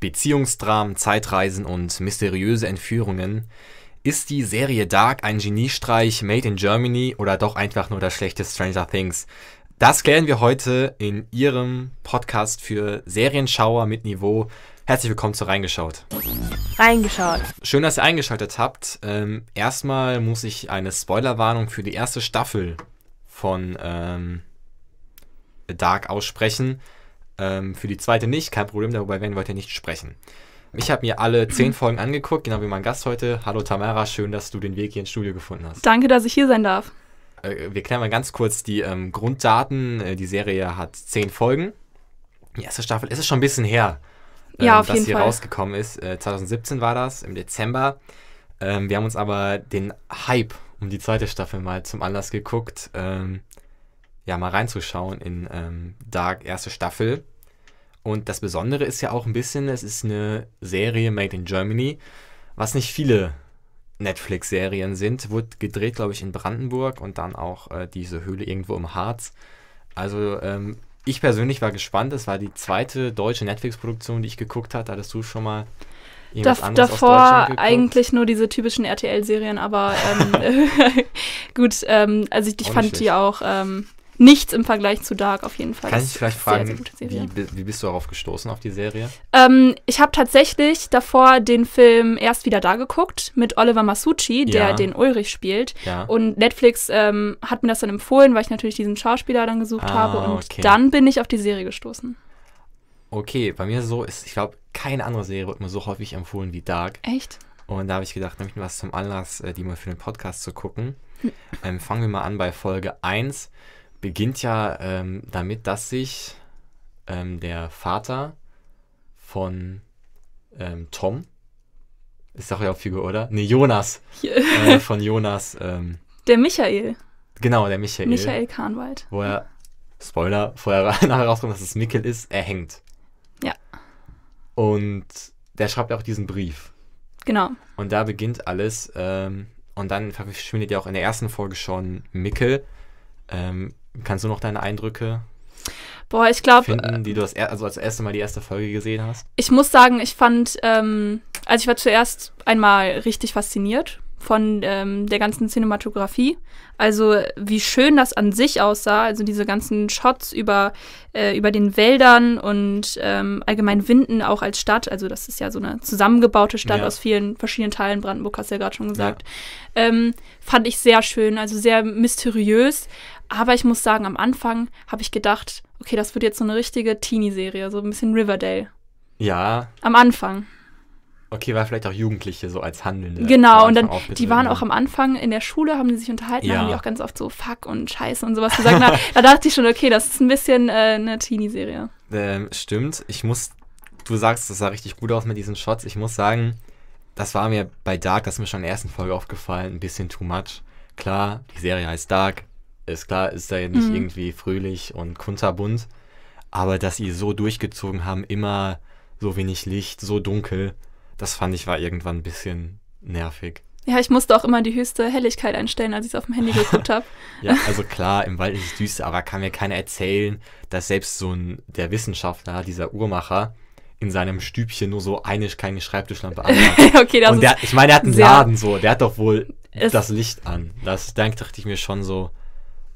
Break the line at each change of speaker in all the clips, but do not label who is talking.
Beziehungsdramen, Zeitreisen und mysteriöse Entführungen. Ist die Serie Dark ein Geniestreich made in Germany oder doch einfach nur das schlechte Stranger Things? Das klären wir heute in Ihrem Podcast für Serienschauer mit Niveau. Herzlich willkommen zu Reingeschaut.
Reingeschaut.
Schön, dass ihr eingeschaltet habt. Ähm, erstmal muss ich eine Spoilerwarnung für die erste Staffel von ähm, Dark aussprechen. Ähm, für die zweite nicht, kein Problem, darüber werden wir heute nicht sprechen. Ich habe mir alle zehn Folgen angeguckt, genau wie mein Gast heute. Hallo Tamara, schön, dass du den Weg hier ins Studio gefunden hast.
Danke, dass ich hier sein darf.
Äh, wir klären mal ganz kurz die ähm, Grunddaten. Äh, die Serie hat zehn Folgen. Die erste Staffel ist es schon ein bisschen her, ähm, ja, dass sie Fall. rausgekommen ist. Äh, 2017 war das, im Dezember. Ähm, wir haben uns aber den Hype um die zweite Staffel mal zum Anlass geguckt. Ähm, ja mal reinzuschauen in ähm, Dark erste Staffel. Und das Besondere ist ja auch ein bisschen, es ist eine Serie made in Germany, was nicht viele Netflix-Serien sind. Wurde gedreht, glaube ich, in Brandenburg und dann auch äh, diese Höhle irgendwo im Harz. Also ähm, ich persönlich war gespannt. Es war die zweite deutsche Netflix-Produktion, die ich geguckt habe. Hattest du schon mal da, davor eigentlich
nur diese typischen RTL-Serien, aber ähm, gut, ähm, also ich, ich fand die auch, ähm, nichts im Vergleich zu Dark auf jeden Fall. Kann ich vielleicht fragen, sehr, sehr
wie, wie, bist du darauf gestoßen, auf die Serie?
Ähm, ich habe tatsächlich davor den Film erst wieder da geguckt mit Oliver Masucci, der ja. den Ulrich spielt. Ja. Und Netflix ähm, hat mir das dann empfohlen, weil ich natürlich diesen Schauspieler dann gesucht ah, habe. Und okay. dann bin ich auf die Serie gestoßen.
Okay, bei mir so ist, ich glaube, keine andere Serie wird mir so häufig empfohlen wie Dark. Echt? Und da habe ich gedacht, nehme ich mir was zum Anlass, äh, die mal für den Podcast zu gucken. Hm. Ähm, fangen wir mal an bei Folge 1 beginnt ja ähm, damit, dass sich ähm, der Vater von ähm, Tom, ist doch ja auch Figur, oder? Nee, Jonas. äh, von Jonas. Ähm,
der Michael.
Genau, der Michael. Michael Kahnwald. Wo er, Spoiler, vorher nachher rauskommt, dass es Mikkel ist, er hängt. Ja. Und der schreibt ja auch diesen Brief. Genau. Und da beginnt alles. Ähm, und dann verschwindet ja auch in der ersten Folge schon Mikkel. Ähm, Kannst du noch deine Eindrücke Boah, ich glaube. Äh, die du das also als erste Mal die erste Folge gesehen hast?
Ich muss sagen, ich fand, ähm, also ich war zuerst einmal richtig fasziniert von ähm, der ganzen Cinematografie. Also wie schön das an sich aussah, also diese ganzen Shots über, äh, über den Wäldern und ähm, allgemein Winden auch als Stadt. Also das ist ja so eine zusammengebaute Stadt ja. aus vielen verschiedenen Teilen. Brandenburg hast du ja gerade schon gesagt. Ja. Ähm, fand ich sehr schön, also sehr mysteriös, aber ich muss sagen, am Anfang habe ich gedacht, okay, das wird jetzt so eine richtige Teenie-Serie, so ein bisschen Riverdale. Ja. Am Anfang.
Okay, war vielleicht auch Jugendliche so als Handelnde. Genau, und dann, die waren auch am
Anfang in der Schule, haben die sich unterhalten, ja. haben die auch ganz oft so Fuck und Scheiße und sowas gesagt. Na, da dachte ich schon, okay, das ist ein bisschen äh, eine Teenie-Serie.
Ähm, stimmt, ich muss, du sagst, das sah richtig gut aus mit diesen Shots. Ich muss sagen, das war mir bei Dark, das ist mir schon in der ersten Folge aufgefallen, ein bisschen too much. Klar, die Serie heißt Dark, ist klar, ist da ja nicht mhm. irgendwie fröhlich und kunterbunt, aber dass sie so durchgezogen haben, immer so wenig Licht, so dunkel, das fand ich war irgendwann ein bisschen nervig.
Ja, ich musste auch immer die höchste Helligkeit einstellen, als ich es auf dem Handy geguckt habe.
ja, also klar, im Wald ist es düster, aber kann mir keiner erzählen, dass selbst so ein, der Wissenschaftler, dieser Uhrmacher, in seinem Stübchen nur so eine kleine Schreibtischlampe anmacht. okay, das Und der, ich meine, der hat einen Laden so, der hat doch wohl das Licht an. Das dachte ich mir schon so,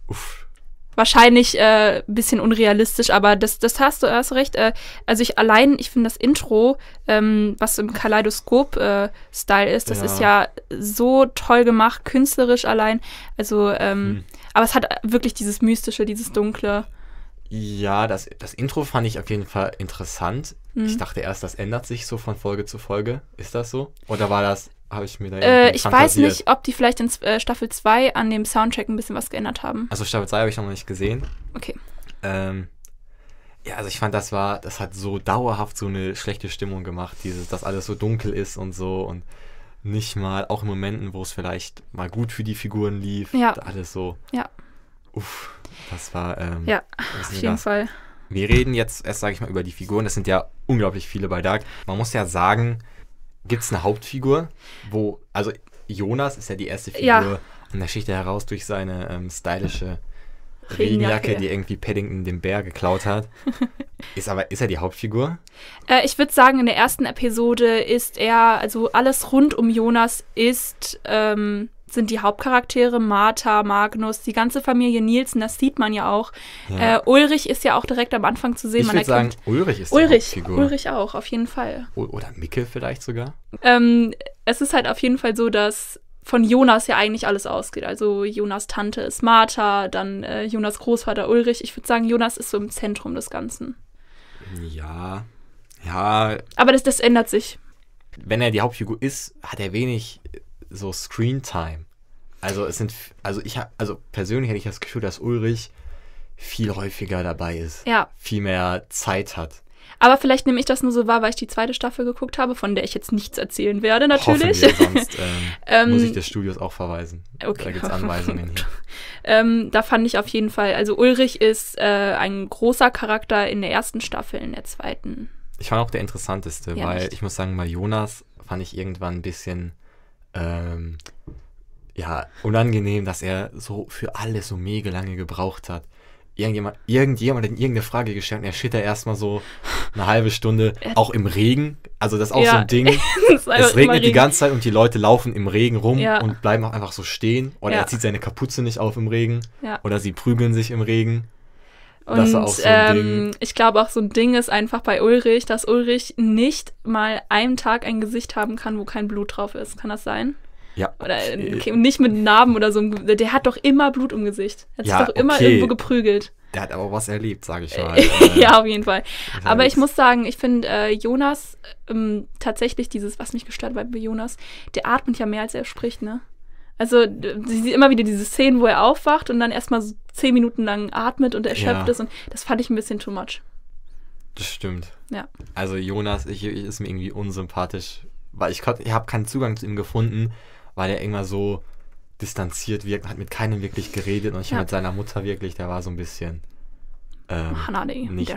Uff. Wahrscheinlich ein äh, bisschen unrealistisch, aber das, das hast du erst recht. Äh, also ich allein, ich finde das Intro, ähm, was im Kaleidoskop-Style äh, ist, das ja. ist ja so toll gemacht, künstlerisch allein. Also, ähm, hm. aber es hat wirklich dieses Mystische, dieses Dunkle.
Ja, das, das Intro fand ich auf jeden Fall interessant. Hm. Ich dachte erst, das ändert sich so von Folge zu Folge. Ist das so? Oder war das habe ich mir da äh, Ich weiß nicht,
ob die vielleicht in äh, Staffel 2 an dem Soundtrack ein bisschen was geändert haben.
Also Staffel 2 habe ich noch nicht gesehen. Okay. Ähm, ja, also ich fand, das war, das hat so dauerhaft so eine schlechte Stimmung gemacht, dieses, dass alles so dunkel ist und so und nicht mal, auch in Momenten, wo es vielleicht mal gut für die Figuren lief, ja. alles so. Ja. Uff, das war. Ähm, ja, auf jeden das? Fall. Wir reden jetzt erst, sage ich mal, über die Figuren. Das sind ja unglaublich viele bei Dark. Man muss ja sagen, gibt es eine Hauptfigur, wo, also Jonas ist ja die erste Figur ja. und da sticht er heraus durch seine ähm, stylische Regenjacke, Regenjacke, die irgendwie Paddington den Bär geklaut hat. ist aber, ist er die Hauptfigur?
Äh, ich würde sagen, in der ersten Episode ist er, also alles rund um Jonas ist ähm, sind die Hauptcharaktere, Martha, Magnus, die ganze Familie Nielsen, das sieht man ja auch. Ja. Äh, Ulrich ist ja auch direkt am Anfang zu sehen. Ich würde sagen,
Ulrich ist Ulrich, die Hauptfigur. Ulrich
auch, auf jeden Fall.
Oder Micke vielleicht sogar.
Ähm, es ist halt auf jeden Fall so, dass von Jonas ja eigentlich alles ausgeht. Also Jonas Tante ist Martha, dann äh, Jonas Großvater Ulrich. Ich würde sagen, Jonas ist so im Zentrum des Ganzen.
Ja, ja.
Aber das, das ändert sich.
Wenn er die Hauptfigur ist, hat er wenig so Screen Time. Also es sind, also ich habe, also persönlich hätte ich das Gefühl, dass Ulrich viel häufiger dabei ist. Ja. Viel mehr Zeit hat.
Aber vielleicht nehme ich das nur so wahr, weil ich die zweite Staffel geguckt habe, von der ich jetzt nichts erzählen werde, natürlich. Wir, sonst ähm, ähm, muss ich des Studios auch verweisen. Okay. Da gibt es Anweisungen hier. ähm, da fand ich auf jeden Fall, also Ulrich ist äh, ein großer Charakter in der ersten Staffel, in der zweiten.
Ich fand auch der interessanteste, ja, weil nicht. ich muss sagen, mal Jonas fand ich irgendwann ein bisschen ähm, ja, unangenehm, dass er so für alles so mega lange gebraucht hat. Irgendjemand, irgendjemand hat irgendeine Frage gestellt und er steht da erstmal so eine halbe Stunde, auch im Regen. Also das ist auch ja, so ein Ding. es regnet die ganze Zeit und die Leute laufen im Regen rum ja. und bleiben auch einfach so stehen. Oder ja. er zieht seine Kapuze nicht auf im Regen. Oder sie prügeln sich im Regen. Und so ähm,
ich glaube auch so ein Ding ist einfach bei Ulrich, dass Ulrich nicht mal einen Tag ein Gesicht haben kann, wo kein Blut drauf ist. Kann das sein? Ja. Oder äh, äh, okay, nicht mit Narben oder so. Der hat doch immer Blut im Gesicht. Er hat ja, sich doch immer irgendwo geprügelt.
Der hat aber was erlebt, sage ich mal. ja, äh, auf jeden Fall.
Aber ich muss sagen, ich finde äh, Jonas ähm, tatsächlich dieses, was mich gestört hat bei Jonas, der atmet ja mehr, als er spricht, ne? Also sie sieht immer wieder diese Szenen, wo er aufwacht und dann erstmal so zehn Minuten lang atmet und erschöpft ja. ist. Und das fand ich ein bisschen too much.
Das stimmt. Ja. Also Jonas ich, ich ist mir irgendwie unsympathisch, weil ich, ich habe keinen Zugang zu ihm gefunden, weil er immer so distanziert wirkt, hat mit keinem wirklich geredet und ich ja. mit seiner Mutter wirklich, der war so ein bisschen. Ähm, nee. Nicht.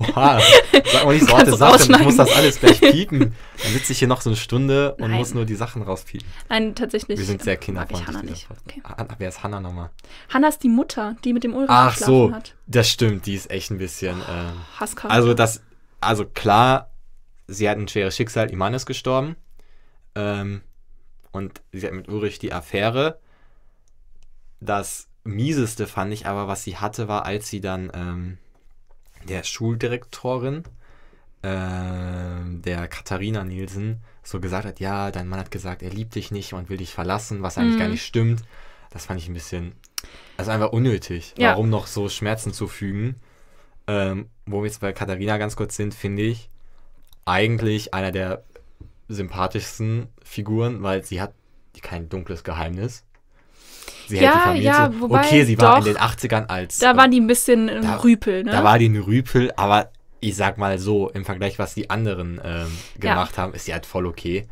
Oha, sag mal nicht so harte Sachen, ich muss das alles gleich piepen. Dann sitze ich hier noch so eine Stunde und Nein. muss nur die Sachen rauspiepen. Nein, tatsächlich. Wir sind sehr kinderfreundlich. Ähm, mag ich Hanna nicht. Okay. Ah, ah, wer ist Hanna nochmal?
Hanna ist die Mutter, die mit dem Ulrich Ach so, hat.
das stimmt, die ist echt ein bisschen... Oh, äh, Haskell. Also also klar, sie hat ein schweres Schicksal, ihr Mann ist gestorben. Ähm, und sie hat mit Ulrich die Affäre, dass mieseste fand ich aber, was sie hatte, war, als sie dann ähm, der Schuldirektorin, ähm, der Katharina Nielsen, so gesagt hat, ja, dein Mann hat gesagt, er liebt dich nicht und will dich verlassen, was eigentlich mhm. gar nicht stimmt. Das fand ich ein bisschen, also einfach unnötig. Ja. Warum noch so Schmerzen zufügen? Ähm, wo wir jetzt bei Katharina ganz kurz sind, finde ich eigentlich einer der sympathischsten Figuren, weil sie hat kein dunkles Geheimnis sie ja, hält Familie. Ja, so. wobei, okay, sie war doch, in den 80ern als. Da
waren äh, die ein bisschen da, Rüpel, ne? Da war
die ein Rüpel, aber ich sag mal so, im Vergleich, was die anderen ähm, gemacht ja. haben, ist sie halt voll okay.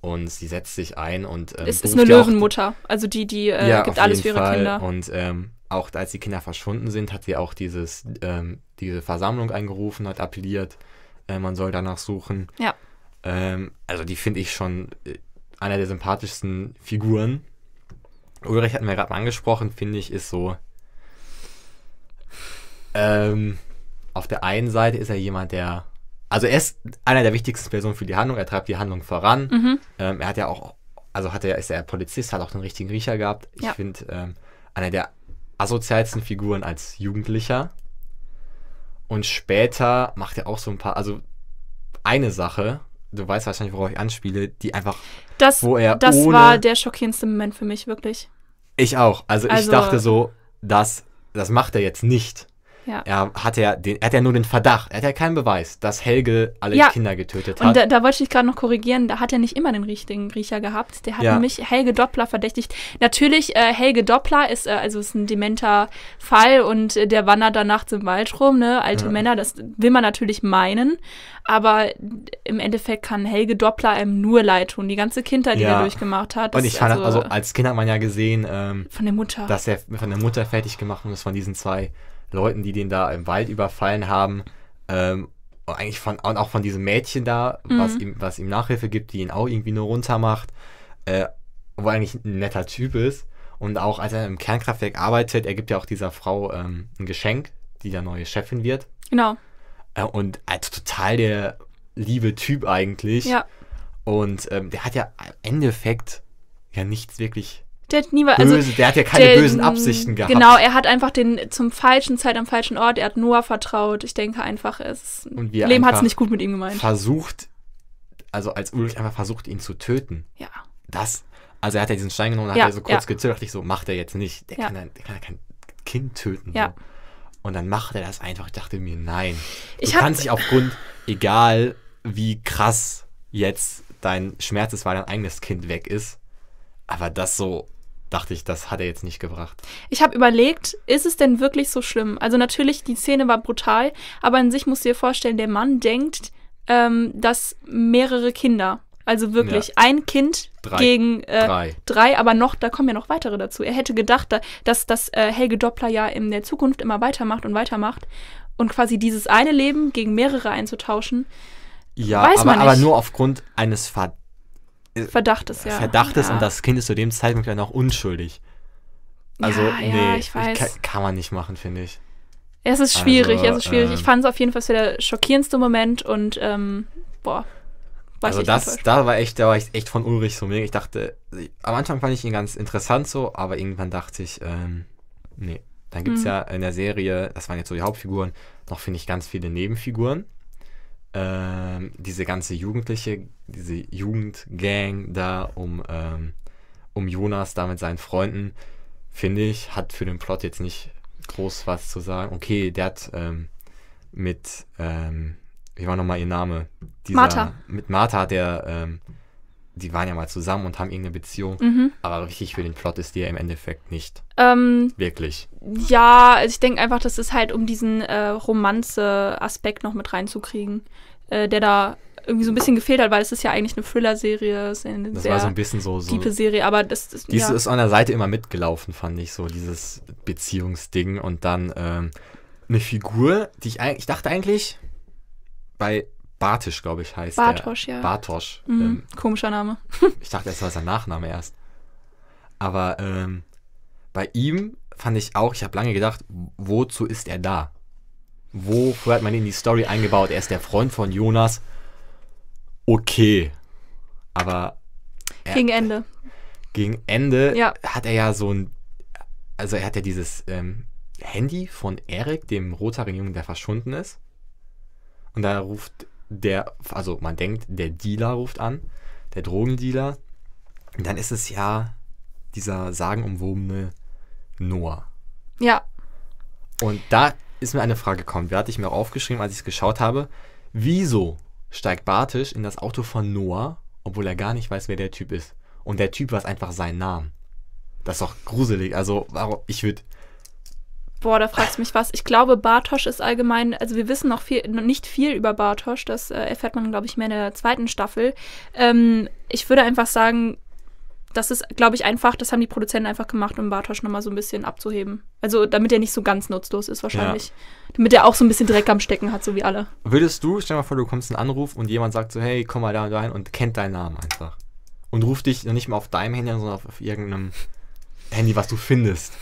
Und sie setzt sich ein und. Ähm, es ist eine
Löwenmutter. Also die, die äh, ja, gibt alles für ihre Fall. Kinder.
Und ähm, auch als die Kinder verschwunden sind, hat sie auch dieses, ähm, diese Versammlung eingerufen, hat appelliert, äh, man soll danach suchen. Ja. Ähm, also die finde ich schon äh, einer der sympathischsten Figuren Ulrich hat mir gerade angesprochen, finde ich, ist so. Ähm, auf der einen Seite ist er jemand, der. Also er ist einer der wichtigsten Personen für die Handlung, er treibt die Handlung voran. Mhm. Ähm, er hat ja auch, also hat er, ist er Polizist, hat auch den richtigen Riecher gehabt. Ich ja. finde, ähm, einer der asozialsten Figuren als Jugendlicher. Und später macht er auch so ein paar, also eine Sache, du weißt wahrscheinlich, worauf ich anspiele, die einfach, das, wo er. Das ohne, war
der schockierendste Moment für mich, wirklich.
Ich auch. Also, also ich dachte so, das, das macht er jetzt nicht. Ja. Er hat ja, den, er hat ja nur den Verdacht, er hat ja keinen Beweis, dass Helge alle ja. Kinder getötet hat. Und da, da
wollte ich gerade noch korrigieren, da hat er nicht immer den richtigen Riecher gehabt. Der hat ja. nämlich Helge Doppler verdächtigt. Natürlich, äh, Helge Doppler ist, äh, also ist ein dementer Fall und äh, der wandert da nachts im Wald rum, ne? Alte ja. Männer, das will man natürlich meinen. Aber im Endeffekt kann Helge Doppler einem nur leid tun. Die ganze Kindheit, die er durchgemacht hat. Und ich fand, also, also,
als Kind hat man ja gesehen, ähm, von der Mutter. dass er von der Mutter fertig gemacht worden ist, von diesen zwei Leuten, die den da im Wald überfallen haben. Ähm, und eigentlich von, und auch von diesem Mädchen da, mhm. was, ihm, was ihm Nachhilfe gibt, die ihn auch irgendwie nur runtermacht. Äh, wo eigentlich ein netter Typ ist. Und auch als er im Kernkraftwerk arbeitet, er gibt ja auch dieser Frau ähm, ein Geschenk, die ja neue Chefin wird. Genau. Äh, und als total der liebe Typ eigentlich. Ja. Und ähm, der hat ja im Endeffekt ja nichts wirklich der hat niemals. Also, Böse, der hat ja keine der, bösen Absichten gehabt. Genau,
er hat einfach den zum falschen Zeit am falschen Ort, er hat Noah vertraut. Ich denke einfach, es. Und Leben hat es nicht gut mit ihm gemeint.
Versucht, also als Ulrich einfach versucht, ihn zu töten. Ja. Das. Also er hat ja diesen Stein genommen, und ja, hat er so kurz ja. gezögert, dachte ich so, macht er jetzt nicht. Der, ja. kann, der kann ja kein Kind töten. Ja. So. Und dann macht er das einfach. Ich dachte mir, nein. Du ich kannst dich aufgrund, egal wie krass jetzt dein Schmerz ist, weil dein eigenes Kind weg ist, aber das so dachte ich, das hat er jetzt nicht gebracht.
Ich habe überlegt, ist es denn wirklich so schlimm? Also natürlich, die Szene war brutal, aber an sich musst du dir vorstellen, der Mann denkt, ähm, dass mehrere Kinder, also wirklich ja. ein Kind drei. gegen äh, drei. drei. aber noch, da kommen ja noch weitere dazu. Er hätte gedacht, dass das äh, Helge Doppler ja in der Zukunft immer weitermacht und weitermacht und quasi dieses eine Leben gegen mehrere einzutauschen.
Ja, aber, aber, nur aufgrund eines Verdachtes äh, Verdacht ist ja. Verdacht ist ja. und das Kind ist zu dem Zeitpunkt ja noch unschuldig. Also, ja, nee, ich weiß. Kann, kann man nicht machen, finde ich. Also, es ist schwierig, also, es ist schwierig. Ähm, ich
fand es auf jeden Fall der schockierendste Moment und ähm, boah.
also das, da war echt, da war ich echt von Ulrich so mega. Ich dachte, am Anfang fand ich ihn ganz interessant so, aber irgendwann dachte ich, ähm, nee. Dann gibt es mhm. ja in der Serie, das waren jetzt so die Hauptfiguren, noch finde ich ganz viele Nebenfiguren. Ähm, diese ganze Jugendliche, diese Jugendgang da um, ähm, um Jonas da mit seinen Freunden, finde ich, hat für den Plot jetzt nicht groß was zu sagen. Okay, der hat ähm, mit, ähm, wie war nochmal ihr Name? Dieser, Martha. Mit Martha hat er ähm, die waren ja mal zusammen und haben irgendeine Beziehung, mhm. aber richtig für den Plot ist die ja im Endeffekt nicht. Ähm, Wirklich.
Ja, also ich denke einfach, das ist halt, um diesen äh, Romanze-Aspekt noch mit reinzukriegen, äh, der da irgendwie so ein bisschen gefehlt hat, weil es ist ja eigentlich eine Thriller-Serie, es ist eine das sehr war so ein bisschen so, so Serie, aber das, das Dies ja. ist an
der Seite immer mitgelaufen, fand ich so dieses Beziehungsding und dann ähm, eine Figur, die ich eigentlich, ich dachte eigentlich, bei Bartisch, glaube ich, heißt Bartosch, der. ja. Bartosch.
Mhm, ähm, komischer Name.
ich dachte erst, war sein Nachname erst. Aber ähm, bei ihm fand ich auch, ich habe lange gedacht, wozu ist er da? Wofür hat man ihn in die Story eingebaut? Er ist der Freund von Jonas. Okay. Aber. Er, gegen Ende. Gegen Ende ja. hat er ja so ein. Also, er hat ja dieses ähm, Handy von Erik, dem rothaarigen Jungen, der verschwunden ist. Und da ruft der, also man denkt, der Dealer ruft an, der Drogendealer. Und dann ist es ja dieser sagenumwobene Noah. Ja. Und da ist mir eine Frage gekommen, die hatte ich mir auch aufgeschrieben, als ich es geschaut habe. Wieso steigt Bartisch in das Auto von Noah, obwohl er gar nicht weiß, wer der Typ ist? Und der Typ weiß einfach sein Name. Das ist doch gruselig. Also, ich würde
Boah, da fragst du mich was. Ich glaube, Bartosch ist allgemein, also wir wissen noch, viel, noch nicht viel über Bartosch. Das äh, erfährt man, glaube ich, mehr in der zweiten Staffel. Ähm, ich würde einfach sagen, das ist, glaube ich, einfach, das haben die Produzenten einfach gemacht, um Bartosch nochmal so ein bisschen abzuheben. Also damit er nicht so ganz nutzlos ist wahrscheinlich. Ja. Damit er auch so ein bisschen Dreck am Stecken hat, so wie alle.
Würdest du, stell mal vor, du kommst einen Anruf und jemand sagt so, hey, komm mal da und und kennt deinen Namen einfach. Und ruft dich noch nicht mal auf deinem Handy sondern auf, auf irgendeinem Handy, was du findest.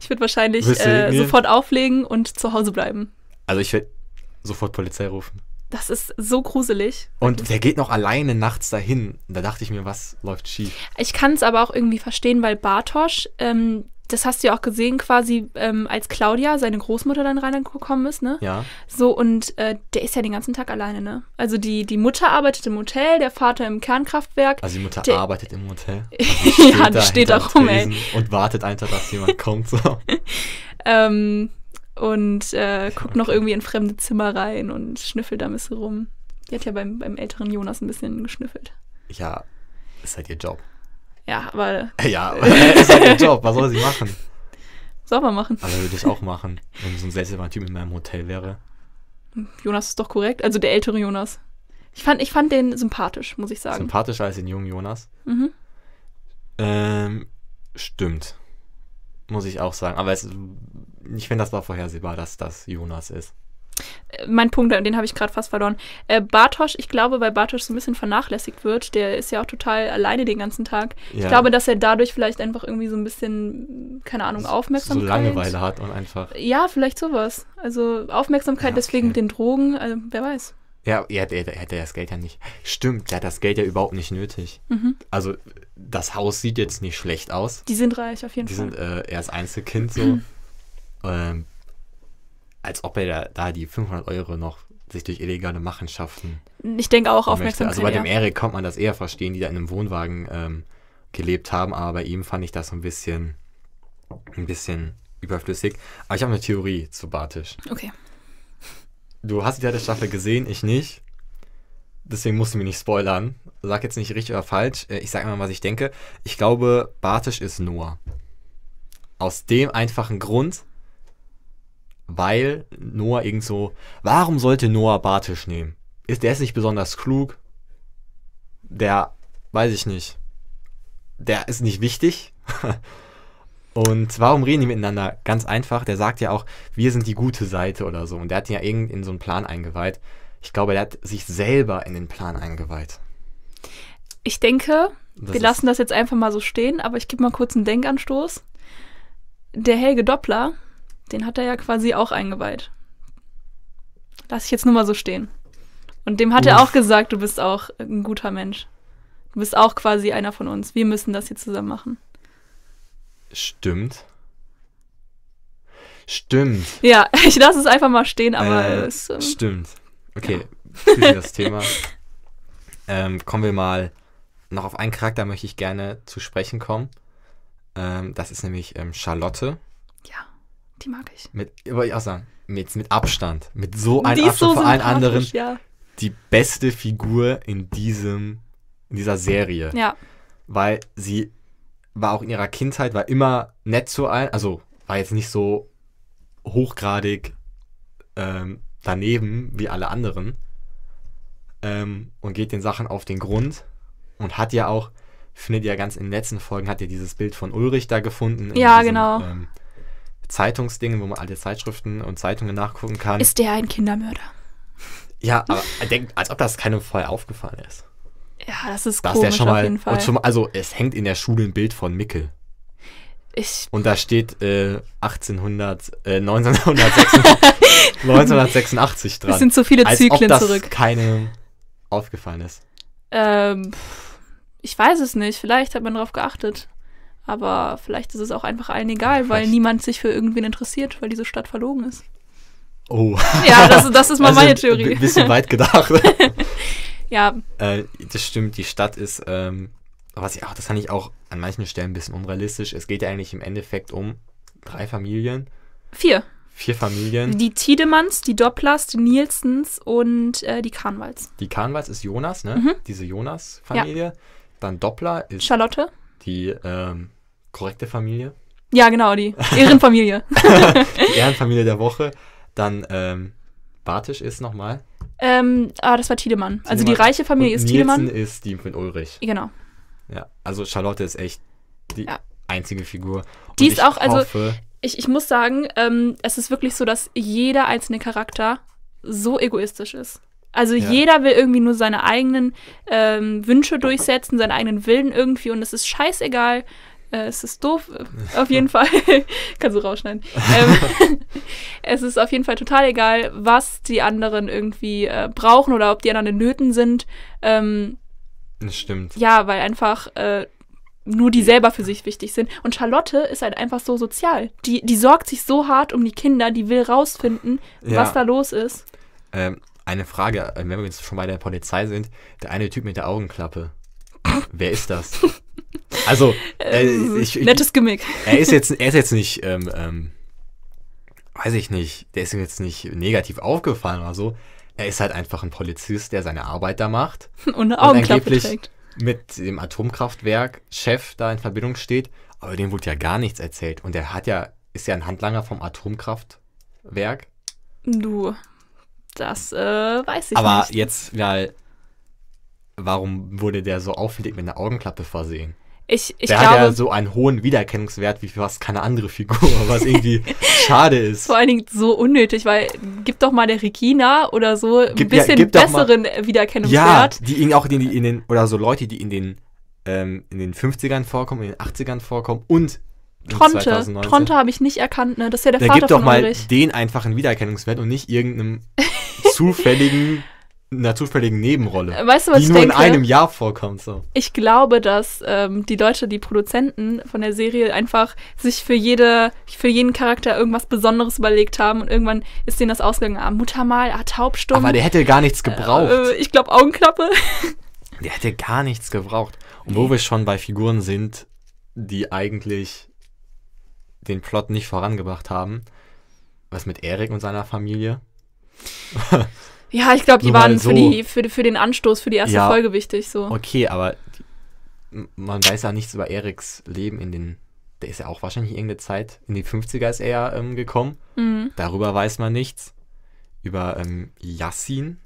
Ich würde wahrscheinlich äh, sofort auflegen und zu Hause bleiben.
Also ich werde sofort Polizei rufen.
Das ist so gruselig.
Und der geht noch alleine nachts dahin. Da dachte ich mir, was läuft schief?
Ich kann es aber auch irgendwie verstehen, weil Bartosch, ähm, das hast du ja auch gesehen, quasi, ähm, als Claudia, seine Großmutter, dann reingekommen ist, ne? Ja. So, und äh, der ist ja den ganzen Tag alleine, ne? Also die, die Mutter arbeitet im Hotel, der Vater im Kernkraftwerk. Also die Mutter der, arbeitet im Hotel. Also ja, die steht auch rum, ey. Und
wartet einfach, dass jemand kommt. So.
ähm, und äh, guckt noch irgendwie in fremde Zimmer rein und schnüffelt da ein bisschen rum. Die hat ja beim, beim älteren Jonas ein bisschen geschnüffelt.
Ja, ist halt ihr Job.
Ja, aber. Äh, ja, aber ist halt
der Job. Was soll sie machen?
Sauber machen. Aber würde ich
auch machen, wenn so ein seltsamer Typ in meinem Hotel wäre.
Jonas ist doch korrekt. Also der ältere Jonas. Ich fand, ich fand den sympathisch, muss ich sagen.
Sympathischer als den jungen Jonas. Mhm. Ähm, stimmt. Muss ich auch sagen. Aber es, ich finde, das war vorhersehbar, dass das Jonas ist.
Äh, mein Punkt, den habe ich gerade fast verloren. Äh, Bartosch, ich glaube, weil Bartosch so ein bisschen vernachlässigt wird, der ist ja auch total alleine den ganzen Tag. Ja. Ich glaube, dass er dadurch vielleicht einfach irgendwie so ein bisschen, keine Ahnung, Aufmerksamkeit. So Langeweile hat und einfach. Ja, vielleicht sowas. Also Aufmerksamkeit ja, okay. deswegen mit den Drogen, also wer weiß.
Ja, er hätte, er hätte das Geld ja nicht. Stimmt, der hat das Geld ja überhaupt nicht nötig. Mhm. Also, das Haus sieht jetzt nicht schlecht aus. Die sind
reich, auf jeden Die Fall. Sind,
äh, er ist Einzelkind so. Mhm. Ähm, als ob er da, die 500 Euro noch sich durch illegale Machenschaften. Ich denke auch Aufmerksamkeit. Also bei dem Erik kommt man das eher verstehen, die da in einem Wohnwagen ähm, gelebt haben, aber bei ihm fand ich das so ein bisschen, ein bisschen überflüssig. Aber ich habe eine Theorie zu Bartisch. Okay. Du hast die dritte Staffel gesehen, ich nicht. Deswegen musst du mir nicht spoilern. Sag jetzt nicht richtig oder falsch. Äh, ich sage immer, was ich denke. Ich glaube, Bartisch ist Noah. Aus dem einfachen Grund, weil Noah irgend so, warum sollte Noah Bartisch nehmen? Ist der ist nicht besonders klug? Der, weiß ich nicht. Der ist nicht wichtig. Und warum reden die miteinander? Ganz einfach, der sagt ja auch, wir sind die gute Seite oder so. Und der hat ihn ja irgendwie in so einen Plan eingeweiht. Ich glaube, der hat sich selber in den Plan eingeweiht.
Ich denke, das wir lassen das jetzt einfach mal so stehen, aber ich gebe mal kurz einen Denkanstoß. Der Helge Doppler den hat er ja quasi auch eingeweiht. Lass ich jetzt nur mal so stehen. Und dem hat Uff. er auch gesagt, du bist auch ein guter Mensch. Du bist auch quasi einer von uns. Wir müssen das hier zusammen machen.
Stimmt. Stimmt.
Ja, ich lasse es einfach mal stehen, aber äh, es, ähm, Stimmt.
Okay, ja. das Thema. Ähm, kommen wir mal noch auf einen Charakter möchte ich gerne zu sprechen kommen. Ähm, das ist nämlich ähm, Charlotte. Die mag ich. Mit, aber ich auch sagen, mit, mit Abstand, mit so einem Abstand so von allen anderen, ja. die beste Figur in diesem, in dieser Serie. Ja. Weil sie war auch in ihrer Kindheit, war immer nett zu allen, also war jetzt nicht so hochgradig ähm, daneben wie alle anderen ähm, und geht den Sachen auf den Grund und hat ja auch, findet ihr ja ganz in den letzten Folgen, hat ihr dieses Bild von Ulrich da gefunden. Ja, diesem, genau. Ähm, Zeitungsdingen, wo man alle Zeitschriften und Zeitungen nachgucken kann. Ist
der ein Kindermörder?
Ja, aber denkt, als ob das keinem vorher aufgefallen ist.
Ja, das ist das komisch schon mal, auf jeden Fall. Mal,
also es hängt in der Schule ein Bild von Mickel. Ich und da steht äh, 1800, äh, 1986, dran. Es sind so viele Zyklen zurück. als ob das zurück. keine aufgefallen ist.
Ähm, ich weiß es nicht. Vielleicht hat man darauf geachtet. Aber vielleicht ist es auch einfach allen egal, weil vielleicht. niemand sich für irgendwen interessiert, weil diese Stadt verlogen ist.
Oh. Ja, das, das ist mal also meine Theorie. Ein bisschen weit gedacht. ja. Äh, das stimmt, die Stadt ist, ähm, was ich auch, das fand ich auch an manchen Stellen ein bisschen unrealistisch. Es geht ja eigentlich im Endeffekt um drei Familien. Vier. Vier Familien. Die
Tiedemanns, die Dopplers, die Nielsens und äh, die Kahnwalds.
Die Kahnwalds ist Jonas, ne? Mhm. Diese Jonas-Familie. Ja. Dann Doppler ist. Charlotte die ähm, korrekte Familie. Ja, genau, die Ehrenfamilie. die Ehrenfamilie der Woche. Dann ähm, Bartisch ist nochmal.
Ähm, ah, das war Tiedemann. Tiedemann. Also die reiche Familie und ist Nielsen Tiedemann.
ist die mit Ulrich. Genau. Ja, also Charlotte ist echt die ja. einzige Figur. Und die ist auch, also
ich, ich muss sagen, ähm, es ist wirklich so, dass jeder einzelne Charakter so egoistisch ist. Also ja. jeder will irgendwie nur seine eigenen ähm, Wünsche durchsetzen, seinen eigenen Willen irgendwie und es ist scheißegal. Äh, es ist doof, äh, auf jeden Fall. Kannst du rausschneiden. Ähm, es ist auf jeden Fall total egal, was die anderen irgendwie äh, brauchen oder ob die anderen in Nöten sind. Ähm, das stimmt. Ja, weil einfach äh, nur die selber für sich wichtig sind. Und Charlotte ist halt einfach so sozial. Die, die sorgt sich so hart um die Kinder, die will rausfinden, ja. was da los ist.
Ähm, eine Frage, äh, wenn wir jetzt schon bei der Polizei sind, der eine Typ mit der Augenklappe. Wer ist das? Also, äh, ähm, ich, ich, nettes Gimmick. Er ist jetzt, er ist jetzt nicht, ähm, ähm, weiß ich nicht, der ist ihm jetzt nicht negativ aufgefallen oder so. Er ist halt einfach ein Polizist, der seine Arbeit da macht. Und eine Augenklappe und trägt. mit dem Atomkraftwerk-Chef da in Verbindung steht. Aber dem wurde ja gar nichts erzählt. Und er hat ja, ist ja ein Handlanger vom Atomkraftwerk.
Du, das äh, weiß ich Aber nicht.
Aber jetzt, weil, warum wurde der so auffällig mit einer Augenklappe versehen? Ich, ich der glaube, hat ja so einen hohen Wiedererkennungswert wie fast keine andere Figur, was irgendwie schade ist.
Vor allen Dingen so unnötig, weil gib doch mal der Regina oder so ein bisschen ja, besseren mal, Wiedererkennungswert.
Ja, die in, auch die, in den, oder so Leute, die in den, ähm, in den 50ern vorkommen, in den 80ern vorkommen und Tronte, Tronte
habe ich nicht erkannt, ne? Das ist ja der da Vater gib doch mal
den einfachen Wiedererkennungswert und nicht irgendeinem zufälligen, einer zufälligen Nebenrolle, äh, weißt du, was die ich nur denke? in einem Jahr vorkommt. So.
Ich glaube, dass ähm, die Leute, die Produzenten von der Serie einfach sich für, jede, für jeden Charakter irgendwas Besonderes überlegt haben und irgendwann ist denen das ausgegangen. Ah, mal, ah, Taubstumm. Aber der hätte gar nichts äh, gebraucht. Äh, ich glaube, Augenklappe.
Der hätte gar nichts gebraucht. Und wo wir schon bei Figuren sind, die eigentlich den Plot nicht vorangebracht haben, was mit Erik und seiner Familie? ja, ich glaube, die so waren so für, die,
für, für, den Anstoß, für die erste ja, Folge wichtig. So.
Okay, aber die, man weiß ja nichts über Eriks Leben in den. Der ist ja auch wahrscheinlich irgendeine Zeit. In die 50er ist er ja ähm, gekommen. Mhm. Darüber weiß man nichts. Über ähm, Yassin.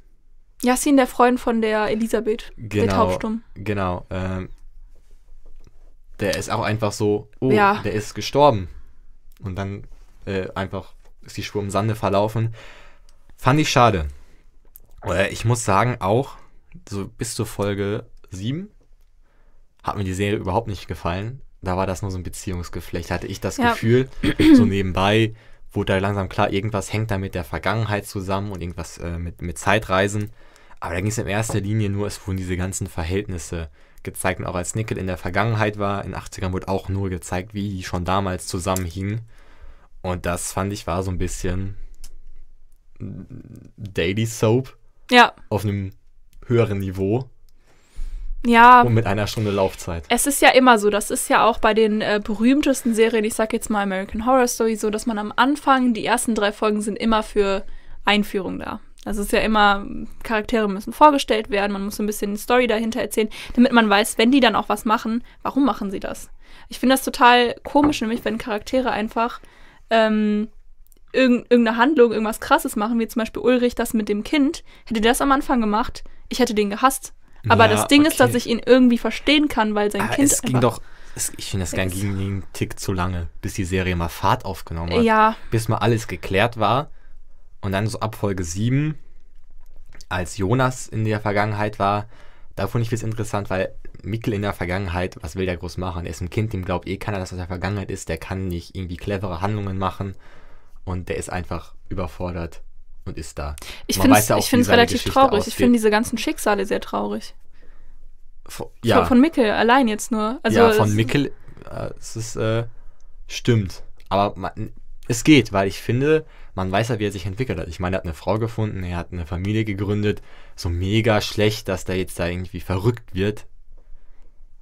Yassin, der Freund von der Elisabeth. Genau. Der Taubstumm.
Genau. Ähm, der ist auch einfach so, oh, ja. der ist gestorben. Und dann äh, einfach ist die Spur im Sande verlaufen. Fand ich schade. Ich muss sagen, auch so bis zur Folge 7 hat mir die Serie überhaupt nicht gefallen. Da war das nur so ein Beziehungsgeflecht, hatte ich das ja. Gefühl. So nebenbei wurde da langsam klar, irgendwas hängt da mit der Vergangenheit zusammen und irgendwas äh, mit, mit Zeitreisen. Aber da ging es in erster Linie nur, es wurden diese ganzen Verhältnisse gezeigt. Und auch als Nickel in der Vergangenheit war, in 80ern wurde auch nur gezeigt, wie die schon damals zusammenhingen. Und das fand ich war so ein bisschen Daily Soap. Ja. Auf einem höheren Niveau. Ja. Und mit einer Stunde Laufzeit.
Es ist ja immer so, das ist ja auch bei den äh, berühmtesten Serien, ich sag jetzt mal American Horror Story, so, dass man am Anfang, die ersten drei Folgen sind immer für Einführung da. Also es ist ja immer, Charaktere müssen vorgestellt werden, man muss ein bisschen eine Story dahinter erzählen, damit man weiß, wenn die dann auch was machen, warum machen sie das? Ich finde das total komisch, nämlich wenn Charaktere einfach ähm, irgendeine Handlung, irgendwas Krasses machen, wie zum Beispiel Ulrich das mit dem Kind, hätte der das am Anfang gemacht, ich hätte den gehasst. Aber ja, das Ding okay. ist, dass ich ihn irgendwie verstehen kann, weil sein ah, Kind. Es ging doch.
ich finde, das ging einen Tick zu lange, bis die Serie mal Fahrt aufgenommen hat. Ja. Bis mal alles geklärt war. Und dann so ab Folge 7, als Jonas in der Vergangenheit war, da fand ich es interessant, weil Mikkel in der Vergangenheit, was will der groß machen? Er ist ein Kind, dem glaubt eh keiner, dass er das der Vergangenheit ist. Der kann nicht irgendwie clevere Handlungen machen und der ist einfach überfordert und ist da. Ich finde es relativ traurig. Ausgeht. Ich finde
diese ganzen Schicksale sehr traurig.
Von, ja. Von, von
Mickel allein jetzt nur. Also ja, von
Mickel, äh, es ist, äh, stimmt. Aber man, es geht, weil ich finde, man weiß ja, wie er sich entwickelt hat. Ich meine, er hat eine Frau gefunden, er hat eine Familie gegründet. So mega schlecht, dass der jetzt da irgendwie verrückt wird.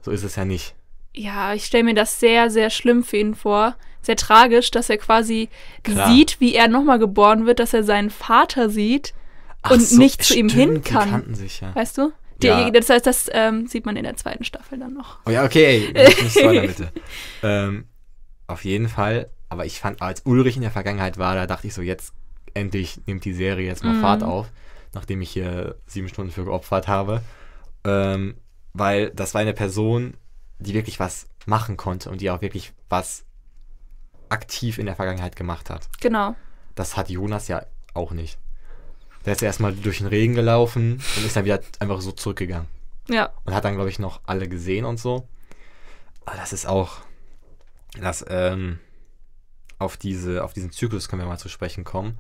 So ist es ja nicht
ja, ich stelle mir das sehr, sehr schlimm für ihn vor. Sehr tragisch, dass er quasi Klar. sieht, wie er nochmal geboren wird, dass er seinen Vater sieht Ach und so, nicht zu ihm hin kann. Die kannten Sich, ja. Weißt du? Die, ja. Das heißt, das ähm, sieht man in der zweiten Staffel dann noch. Oh ja, okay, ey, nicht bitte.
Ähm, auf jeden Fall, aber ich fand, als Ulrich in der Vergangenheit war, da dachte ich so, jetzt endlich nimmt die Serie jetzt mal mm. Fahrt mhm. auf, nachdem ich hier sieben Stunden für geopfert habe. Ähm, weil das war eine Person, die wirklich was machen konnte und die auch wirklich was aktiv in der Vergangenheit gemacht hat. Genau. Das hat Jonas ja auch nicht. Der ist erstmal durch den Regen gelaufen und ist dann wieder einfach so zurückgegangen. Ja. Und hat dann, glaube ich, noch alle gesehen und so. Aber das ist auch, das, ähm, auf, diese, auf diesen Zyklus können wir mal zu sprechen kommen.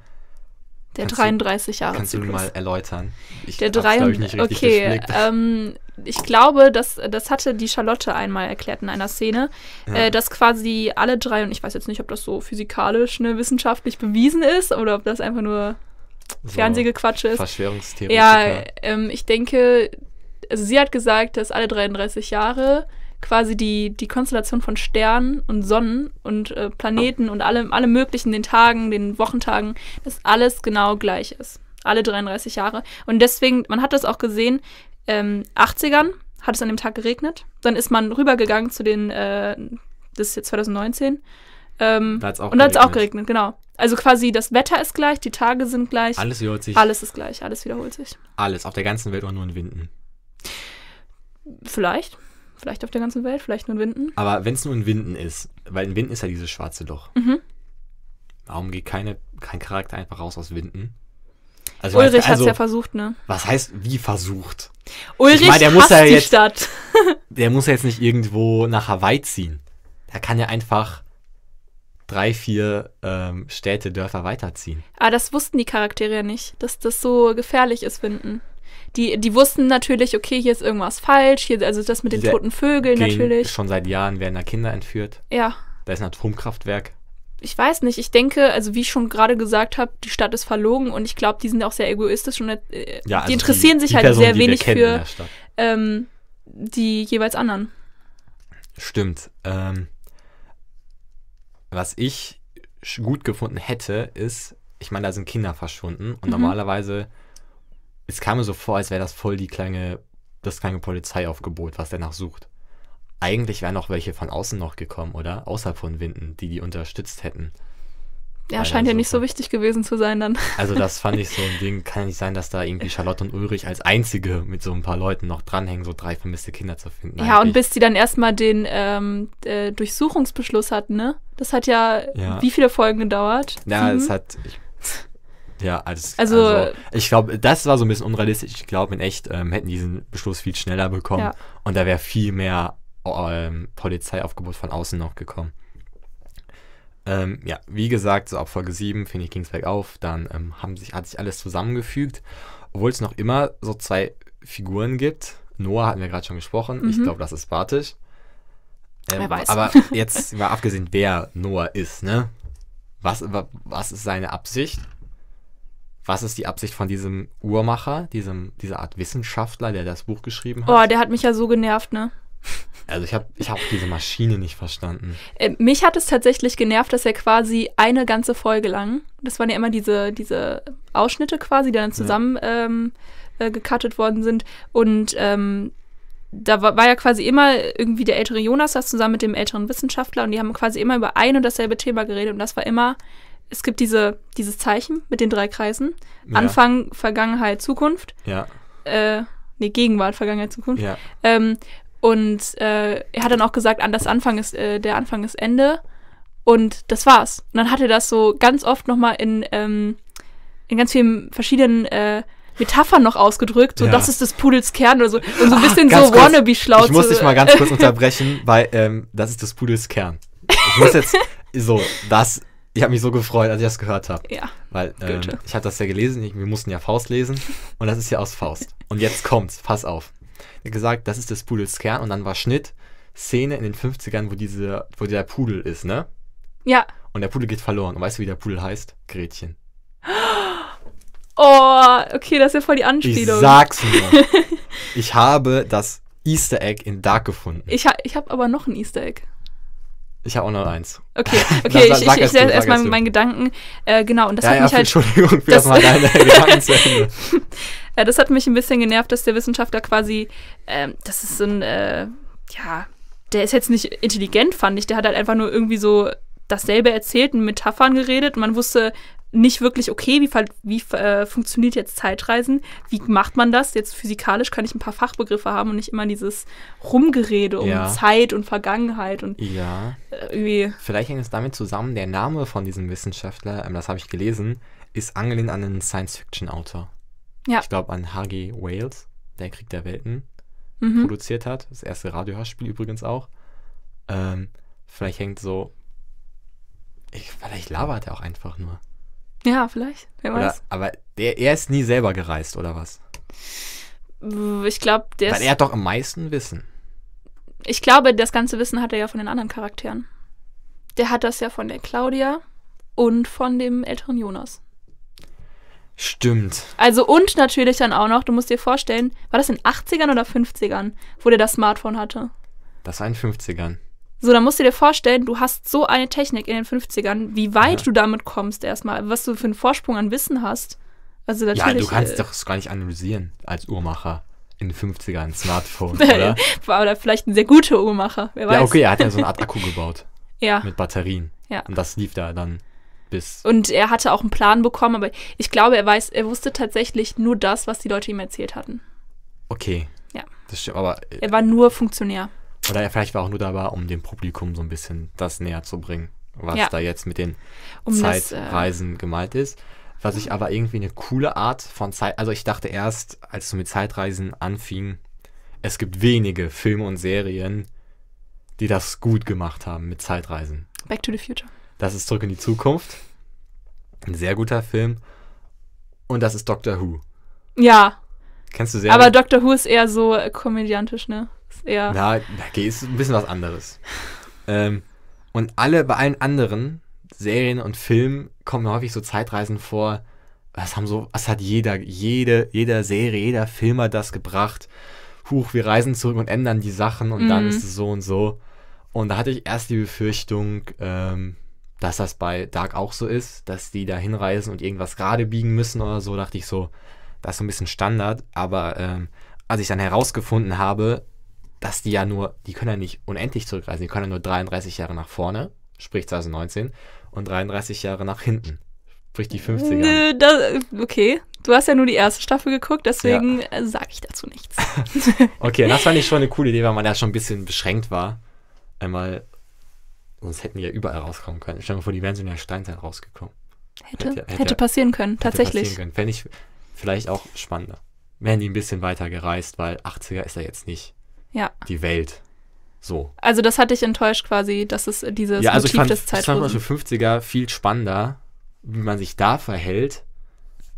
Der 33 Jahre Kannst du mir mal erläutern? Ich der drei, ich, nicht richtig okay,
ähm, ich glaube, das, das hatte die Charlotte einmal erklärt in einer Szene, ja. äh, dass quasi alle drei, und ich weiß jetzt nicht, ob das so physikalisch ne, wissenschaftlich bewiesen ist oder ob das einfach nur so Fernsehgequatsche ist. Verschwörungstheorie. Ja, ähm, ich denke, also sie hat gesagt, dass alle 33 Jahre quasi die, die Konstellation von Sternen und Sonnen und äh, Planeten und allem, alle möglichen, den Tagen, den Wochentagen, dass alles genau gleich ist. Alle 33 Jahre. Und deswegen, man hat das auch gesehen, ähm, 80ern hat es an dem Tag geregnet. Dann ist man rübergegangen zu den, äh, das ist jetzt 2019. Ähm, da hat's auch und da hat es auch geregnet, genau. Also quasi das Wetter ist gleich, die Tage sind gleich. Alles wiederholt sich. Alles ist gleich, alles wiederholt sich.
Alles, auf der ganzen Welt und nur in Winden.
Vielleicht vielleicht auf der ganzen Welt, vielleicht nur in Winden.
Aber wenn es nur in Winden ist, weil in Winden ist ja dieses schwarze Loch. Mhm. Warum geht keine, kein Charakter einfach raus aus Winden? Also, Ulrich also, hat es ja versucht, ne? Was heißt, wie versucht? Ulrich ich mein, der muss ja jetzt, die Stadt. der muss ja jetzt nicht irgendwo nach Hawaii ziehen. Der kann ja einfach drei, vier ähm, Städte, Dörfer weiterziehen.
Ah, das wussten die Charaktere ja nicht, dass das so gefährlich ist, Winden die, die wussten natürlich, okay, hier ist irgendwas falsch, hier, also das mit den Diese toten Vögeln natürlich.
Schon seit Jahren werden da Kinder entführt. Ja. Da ist ein Atomkraftwerk.
Ich weiß nicht, ich denke, also wie ich schon gerade gesagt habe, die Stadt ist verlogen und ich glaube, die sind auch sehr egoistisch und äh, ja, also die interessieren die, sich die halt Person, sehr wenig für ähm, die jeweils anderen.
Stimmt. Ähm, was ich gut gefunden hätte, ist, ich meine, da sind Kinder verschwunden und mhm. normalerweise es kam mir so vor, als wäre das voll die kleine, das kleine Polizeiaufgebot, was danach sucht. Eigentlich wären auch welche von außen noch gekommen, oder? Außerhalb von Winden, die die unterstützt hätten. Ja, Weil scheint ja so nicht
so wichtig gewesen zu sein dann. Also das
fand ich so ein Ding. Kann nicht sein, dass da irgendwie Charlotte und Ulrich als einzige mit so ein paar Leuten noch dranhängen, so drei vermisste Kinder zu finden. Ja, eigentlich. und bis
die dann erstmal den ähm, äh, Durchsuchungsbeschluss hatten, ne? Das hat ja, ja, wie viele Folgen gedauert? Ja, es
hat, ich ja, also, also, also ich glaube, das war so ein bisschen unrealistisch. Ich glaube, in echt ähm, hätten diesen Beschluss viel schneller bekommen ja. und da wäre viel mehr ähm, Polizeiaufgebot von außen noch gekommen. Ähm, ja, wie gesagt, so ab Folge 7, finde ich, ging es bergauf. Dann ähm, haben sich, hat sich alles zusammengefügt. Obwohl es noch immer so zwei Figuren gibt. Noah hatten wir gerade schon gesprochen. Mhm. Ich glaube, das ist Bartisch. Ähm, wer weiß. Aber jetzt mal abgesehen, wer Noah ist, ne? Was, was ist seine Absicht? was ist die Absicht von diesem Uhrmacher, diesem, dieser Art Wissenschaftler, der das Buch geschrieben hat?
Oh, der hat mich ja so genervt, ne?
Also ich habe ich hab diese Maschine nicht verstanden.
Äh, mich hat es tatsächlich genervt, dass er quasi eine ganze Folge lang, das waren ja immer diese, diese Ausschnitte quasi, die dann zusammen ja. Ähm, äh, gecuttet worden sind. Und ähm, da war, war, ja quasi immer irgendwie der ältere Jonas das zusammen mit dem älteren Wissenschaftler und die haben quasi immer über ein und dasselbe Thema geredet und das war immer es gibt diese, dieses Zeichen mit den drei Kreisen. Ja. Anfang, Vergangenheit, Zukunft. Ja. Äh, nee, Gegenwart, Vergangenheit, Zukunft. Ja. Ähm, und äh, er hat dann auch gesagt, an das Anfang ist, äh, der Anfang ist Ende. Und das war's. Und dann hat er das so ganz oft nochmal in, ähm, in ganz vielen verschiedenen äh, Metaphern noch ausgedrückt. So, ja. das ist des Pudels Kern oder so. Und so ein ah, bisschen Ach, so wannabe-schlau. Ich muss dich mal ganz kurz
unterbrechen, weil ähm, das ist des Pudels Kern. Ich muss jetzt, so, das ich habe mich so gefreut, als ich das gehört habe. Ja. Weil äh, ich habe das ja gelesen, ich, wir mussten ja Faust lesen und das ist ja aus Faust. Und jetzt kommt's, pass auf. Er hat gesagt, das ist des Pudels Kern und dann war Schnitt, Szene in den 50ern, wo, diese, wo der Pudel ist, ne? Ja. Und der Pudel geht verloren. Und weißt du, wie der Pudel heißt? Gretchen.
Oh, okay, das ist ja voll die Anspielung. Ich sag's
nur. ich habe das Easter Egg in Dark gefunden.
Ich, ha ich habe aber noch ein Easter Egg.
Ich habe auch noch eins. Okay, okay, das, ich, ich, ich setze erstmal meinen
Gedanken. Äh, genau, und das ja, hat ja, mich halt. Entschuldigung für das, mal deine Gedanken zu Ende. ja, äh, das hat mich ein bisschen genervt, dass der Wissenschaftler quasi, ähm, das ist so ein, äh, ja, der ist jetzt nicht intelligent, fand ich. Der hat halt einfach nur irgendwie so dasselbe erzählt, in Metaphern geredet. Man wusste nicht wirklich, okay, wie, wie äh, funktioniert jetzt Zeitreisen? Wie macht man das? Jetzt physikalisch kann ich ein paar Fachbegriffe haben und nicht immer dieses Rumgerede um ja. Zeit und Vergangenheit und ja. Äh,
irgendwie. Vielleicht hängt es damit zusammen, der Name von diesem Wissenschaftler, ähm, das habe ich gelesen, ist angelehnt an einen Science-Fiction-Autor. Ja. Ich glaube an H.G. Wales, der Krieg der Welten mhm. produziert hat. Das erste Radiohörspiel übrigens auch. Ähm, vielleicht hängt so ich, vielleicht labert er auch einfach nur.
Ja, vielleicht. Wer oder, weiß.
Aber der, er ist nie selber gereist, oder was?
Ich glaube, der Weil ist, er hat
doch am meisten Wissen.
Ich glaube, das ganze Wissen hat er ja von den anderen Charakteren. Der hat das ja von der Claudia und von dem älteren Jonas.
Stimmt.
Also und natürlich dann auch noch, du musst dir vorstellen, war das in 80ern oder 50ern, wo der das Smartphone hatte?
Das war in 50ern.
So, dann musst du dir vorstellen, du hast so eine Technik in den 50ern, wie weit ja. du damit kommst erstmal, was du für einen Vorsprung an Wissen hast. Also natürlich, ja, du kannst äh, doch
gar nicht analysieren als Uhrmacher in den 50ern ein Smartphone, oder?
War oder vielleicht ein sehr guter Uhrmacher, wer weiß. Ja, okay, er hat ja so eine Art
Akku gebaut. ja. Mit Batterien. Ja. Und das lief da dann bis.
Und er hatte auch einen Plan bekommen, aber ich glaube, er weiß, er wusste tatsächlich nur das, was die Leute ihm erzählt hatten.
Okay. Ja. Das stimmt, aber. Äh,
er war nur Funktionär.
Oder er vielleicht war auch nur dabei, um dem Publikum so ein bisschen das näher zu bringen, was ja. da jetzt mit den um Zeitreisen das, äh, gemeint ist. Was ich aber irgendwie eine coole Art von Zeit, also ich dachte erst, als du mit Zeitreisen anfing, es gibt wenige Filme und Serien, die das gut gemacht haben mit Zeitreisen.
Back to the Future.
Das ist Zurück in die Zukunft. Ein sehr guter Film. Und das ist Doctor Who. Ja. Kennst du sehr? Aber
Doctor Who ist eher so äh, komödiantisch, ne? Ja.
Na, okay, ist ein bisschen was anderes. Ähm, und alle, bei allen anderen Serien und Filmen kommen häufig so Zeitreisen vor. Was haben so, was hat jeder, jede, jeder Serie, jeder Film hat das gebracht. Huch, wir reisen zurück und ändern die Sachen und mhm. dann ist es so und so. Und da hatte ich erst die Befürchtung, ähm, dass das bei Dark auch so ist, dass die da hinreisen und irgendwas gerade biegen müssen oder so, dachte ich so, das ist so ein bisschen Standard. Aber ähm, als ich dann herausgefunden habe, dass die ja nur, die können ja nicht unendlich zurückreisen, die können ja nur 33 Jahre nach vorne, sprich 2019, und 33 Jahre nach hinten, sprich die 50er.
Nö, das, okay. Du hast ja nur die erste Staffel geguckt, deswegen ja. Äh, sage ich dazu nichts.
okay, das fand ich schon eine coole Idee, weil man ja schon ein bisschen beschränkt war. Einmal, sonst hätten die ja überall rauskommen können. Ich stelle mir vor, die wären so in der Steinzeit rausgekommen. Hätte, hätte, hätte, hätte passieren können, hätte tatsächlich. Passieren können. Fände ich vielleicht auch spannender. Wären die ein bisschen weiter gereist, weil 80er ist er jetzt nicht ja. die Welt. So.
Also das hatte ich enttäuscht quasi, dass es dieses ja, also Motiv ich fand, des Zeitlosen. Ich
fand 50er viel spannender, wie man sich da verhält,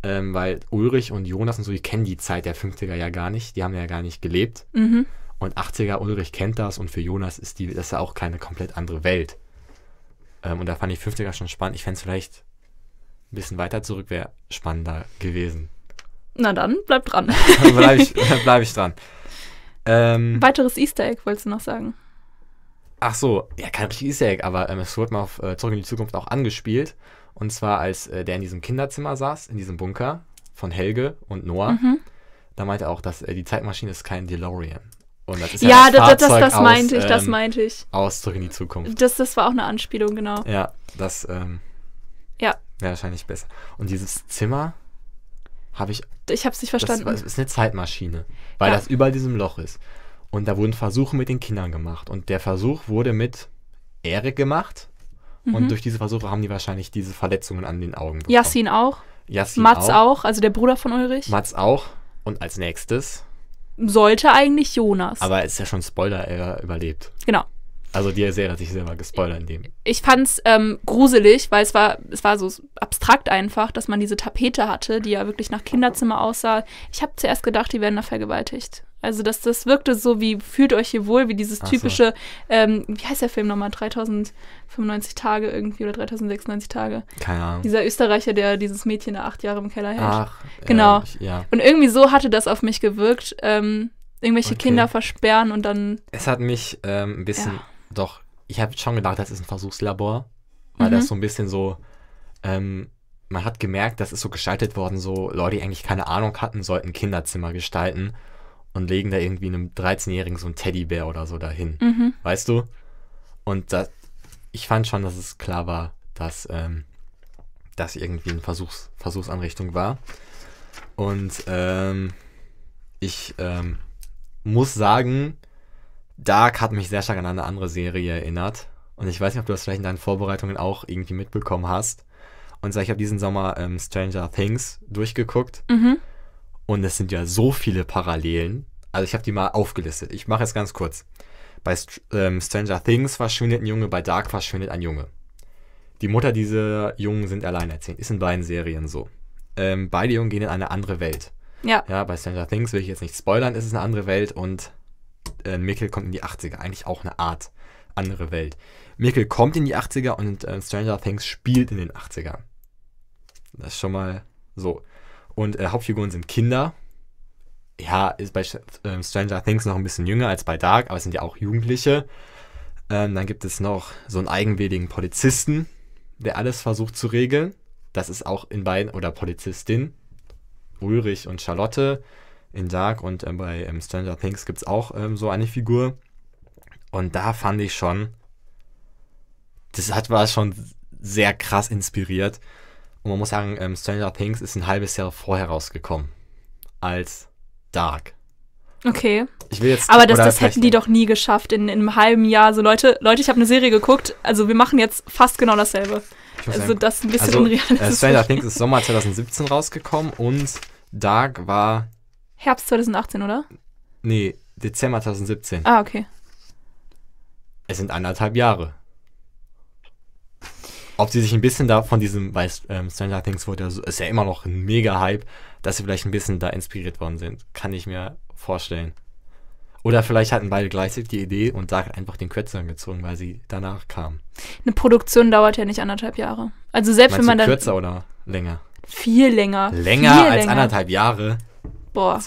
ähm, weil Ulrich und Jonas und so, die kennen die Zeit der 50er ja gar nicht, die haben ja gar nicht gelebt. Mhm. Und 80er, Ulrich kennt das und für Jonas ist die, das ist ja auch keine komplett andere Welt. Ähm, und da fand ich 50er schon spannend. Ich fände es vielleicht ein bisschen weiter zurück, wäre spannender gewesen.
Na dann, bleib dran. dann bleib ich,
bleib ich dran. Ähm,
Weiteres Easter Egg wolltest du noch sagen.
Ach so, ja, kein richtiges Easter Egg, aber ähm, es wurde mal auf äh, Zurück in die Zukunft auch angespielt. Und zwar, als äh, der in diesem Kinderzimmer saß, in diesem Bunker von Helge und Noah, mhm. da meinte er auch, dass äh, die Zeitmaschine ist kein DeLorean. Und das ist ja, ja das, das, das, das aus, meinte ich, das ähm, meinte ich. Aus Zurück in die Zukunft.
Das, das war auch eine Anspielung, genau.
Ja, das ähm, ja. wäre wahrscheinlich besser. Und dieses Zimmer, habe ich. Ich habe es nicht verstanden. Das, das ist eine Zeitmaschine, weil ja. das über diesem Loch ist. Und da wurden Versuche mit den Kindern gemacht. Und der Versuch wurde mit Erik gemacht. Mhm. Und durch diese Versuche haben die wahrscheinlich diese Verletzungen an den Augen bekommen.
Yassin auch.
Yassin Mats auch.
auch, also der Bruder von Ulrich.
Mats auch. Und als nächstes
sollte eigentlich Jonas. Aber es
ist ja schon Spoiler, er überlebt. Genau. Also die Serie hat sich selber gespoilert in dem.
Ich fand's ähm, gruselig, weil es war, es war so abstrakt einfach, dass man diese Tapete hatte, die ja wirklich nach Kinderzimmer aussah. Ich habe zuerst gedacht, die werden da vergewaltigt. Also das, das wirkte so wie, fühlt euch hier wohl, wie dieses typische, so. ähm, wie heißt der Film nochmal, 3095 Tage irgendwie oder 3096 Tage. Keine Ahnung. Dieser Österreicher, der dieses Mädchen da acht Jahre im Keller hält. Ach, genau. Äh, ich, ja. Und irgendwie so hatte das auf mich gewirkt. Ähm, irgendwelche okay. Kinder versperren und dann.
Es hat mich ähm, ein bisschen ja. Doch, ich habe schon gedacht, das ist ein Versuchslabor, weil mhm. das so ein bisschen so, ähm, man hat gemerkt, das ist so gestaltet worden, so Leute, die eigentlich keine Ahnung hatten, sollten Kinderzimmer gestalten und legen da irgendwie einem 13-Jährigen so einen Teddybär oder so dahin. Mhm. Weißt du? Und das, ich fand schon, dass es klar war, dass ähm, das irgendwie eine Versuchs Versuchsanrichtung war. Und ähm, ich ähm, muss sagen, Dark hat mich sehr stark an eine andere Serie erinnert. Und ich weiß nicht, ob du das vielleicht in deinen Vorbereitungen auch irgendwie mitbekommen hast. Und so, ich habe diesen Sommer ähm, Stranger Things durchgeguckt. Mhm. Und es sind ja so viele Parallelen. Also ich habe die mal aufgelistet. Ich mache es ganz kurz. Bei St ähm, Stranger Things verschwindet ein Junge, bei Dark verschwindet ein Junge. Die Mutter dieser Jungen sind alleinerziehend. Ist in beiden Serien so. Ähm, beide Jungen gehen in eine andere Welt. Ja. Ja, bei Stranger Things will ich jetzt nicht spoilern, ist es eine andere Welt und äh, Mikkel kommt in die 80er. Eigentlich auch eine Art andere Welt. Mikkel kommt in die 80er und äh, Stranger Things spielt in den 80ern. Das ist schon mal so. Und äh, Hauptfiguren sind Kinder. Ja, ist bei äh, Stranger Things noch ein bisschen jünger als bei Dark, aber es sind ja auch Jugendliche. Ähm, dann gibt es noch so einen eigenwilligen Polizisten, der alles versucht zu regeln. Das ist auch in beiden, oder Polizistin, Ulrich und Charlotte in Dark und äh, bei ähm, Stranger Things gibt es auch ähm, so eine Figur. Und da fand ich schon, das hat war schon sehr krass inspiriert. Und man muss sagen, ähm, Stranger Things ist ein halbes Jahr vorher rausgekommen als Dark. Okay. Ich will jetzt, Aber das, das hätten
die doch nie geschafft in, in einem halben Jahr. So, also Leute, Leute, ich habe eine Serie geguckt. Also, wir machen jetzt fast genau dasselbe. Also, sagen, das ist ein bisschen also, unrealistisch. Äh, Stranger
Things ist Sommer 2017 rausgekommen und Dark war
Herbst 2018, oder?
Nee, Dezember 2017. Ah, okay. Es sind anderthalb Jahre. Ob sie sich ein bisschen da von diesem, weil ähm, Stranger Things wurde ja so, ist ja immer noch ein mega Hype, dass sie vielleicht ein bisschen da inspiriert worden sind, kann ich mir vorstellen. Oder vielleicht hatten beide gleichzeitig die Idee und da einfach den Kürzeren gezogen, weil sie danach kamen.
Eine Produktion dauert ja nicht anderthalb Jahre. Also selbst Meinst wenn man dann. Kürzer
oder länger? Viel länger. Länger viel als länger. anderthalb Jahre?
Boah.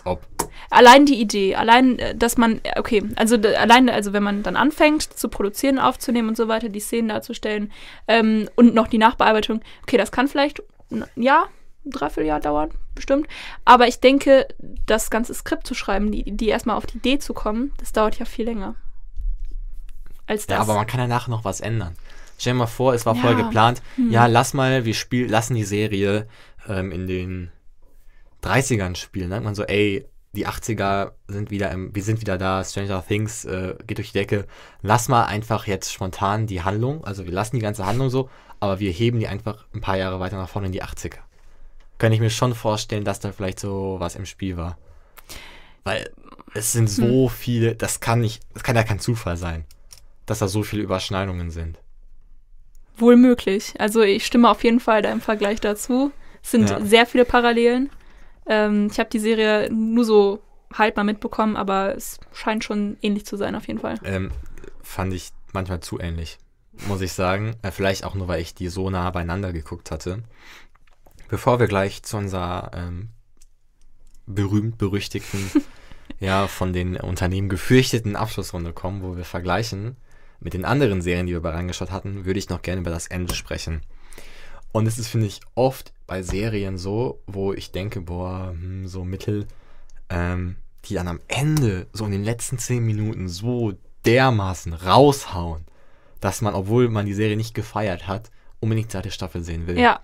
Allein die Idee, allein, äh, dass man, äh, okay, also allein, also wenn man dann anfängt zu produzieren, aufzunehmen und so weiter, die Szenen darzustellen ähm, und noch die Nachbearbeitung, okay, das kann vielleicht ein Jahr, ein Dreivierteljahr dauern, bestimmt. Aber ich denke, das ganze Skript zu schreiben, die, die erstmal auf die Idee zu kommen, das dauert ja viel länger. Als das. Ja, aber man
kann ja nachher noch was ändern. Stell dir mal vor, es war ja. vorher geplant, hm. ja, lass mal, wir spielen, lassen die Serie ähm, in den 30ern spielen, ne? dann man so, ey, die 80er sind wieder im, wir sind wieder da, Stranger Things äh, geht durch die Decke. Lass mal einfach jetzt spontan die Handlung, also wir lassen die ganze Handlung so, aber wir heben die einfach ein paar Jahre weiter nach vorne in die 80er. Könnte ich mir schon vorstellen, dass da vielleicht so was im Spiel war. Weil es sind so hm. viele, das kann nicht, das kann ja kein Zufall sein, dass da so viele Überschneidungen sind.
Wohl möglich. Also ich stimme auf jeden Fall da im Vergleich dazu. Es sind ja. sehr viele Parallelen. Ähm, ich habe die Serie nur so halb mal mitbekommen, aber es scheint schon ähnlich zu sein auf jeden Fall.
Ähm, fand ich manchmal zu ähnlich, muss ich sagen. Äh, vielleicht auch nur, weil ich die so nah beieinander geguckt hatte. Bevor wir gleich zu unserer ähm, berühmt-berüchtigten, ja, von den Unternehmen gefürchteten Abschlussrunde kommen, wo wir vergleichen mit den anderen Serien, die wir bei angeschaut hatten, würde ich noch gerne über das Ende sprechen. Und es ist, finde ich, oft bei Serien so, wo ich denke, boah, hm, so Mittel, ähm, die dann am Ende, so in den letzten zehn Minuten, so dermaßen raushauen, dass man, obwohl man die Serie nicht gefeiert hat, unbedingt die zweite Staffel sehen will. Ja.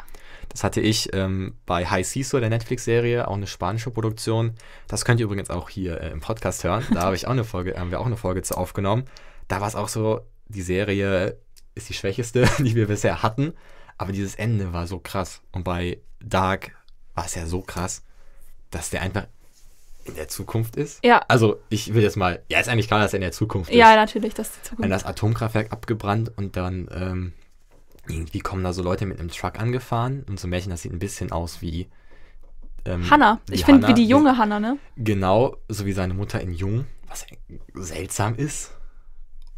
Das hatte ich ähm, bei High Seesaw, der Netflix-Serie, auch eine spanische Produktion. Das könnt ihr übrigens auch hier äh, im Podcast hören. Da habe ich auch eine Folge, haben wir auch eine Folge zu aufgenommen. Da war es auch so, die Serie ist die schwächeste, die wir bisher hatten. Aber dieses Ende war so krass. Und bei Dark war es ja so krass, dass der einfach in der Zukunft ist. Ja. Also ich will jetzt mal, ja, ist eigentlich klar, dass er in der Zukunft ja, ist. Ja, natürlich, dass die Zukunft. Dann das Atomkraftwerk abgebrannt und dann ähm, irgendwie kommen da so Leute mit einem Truck angefahren und so Märchen, das sieht ein bisschen aus wie ähm, Hanna. Ich finde, wie die junge wie, Hanna, ne? Genau, so wie seine Mutter in Jung, was seltsam ist.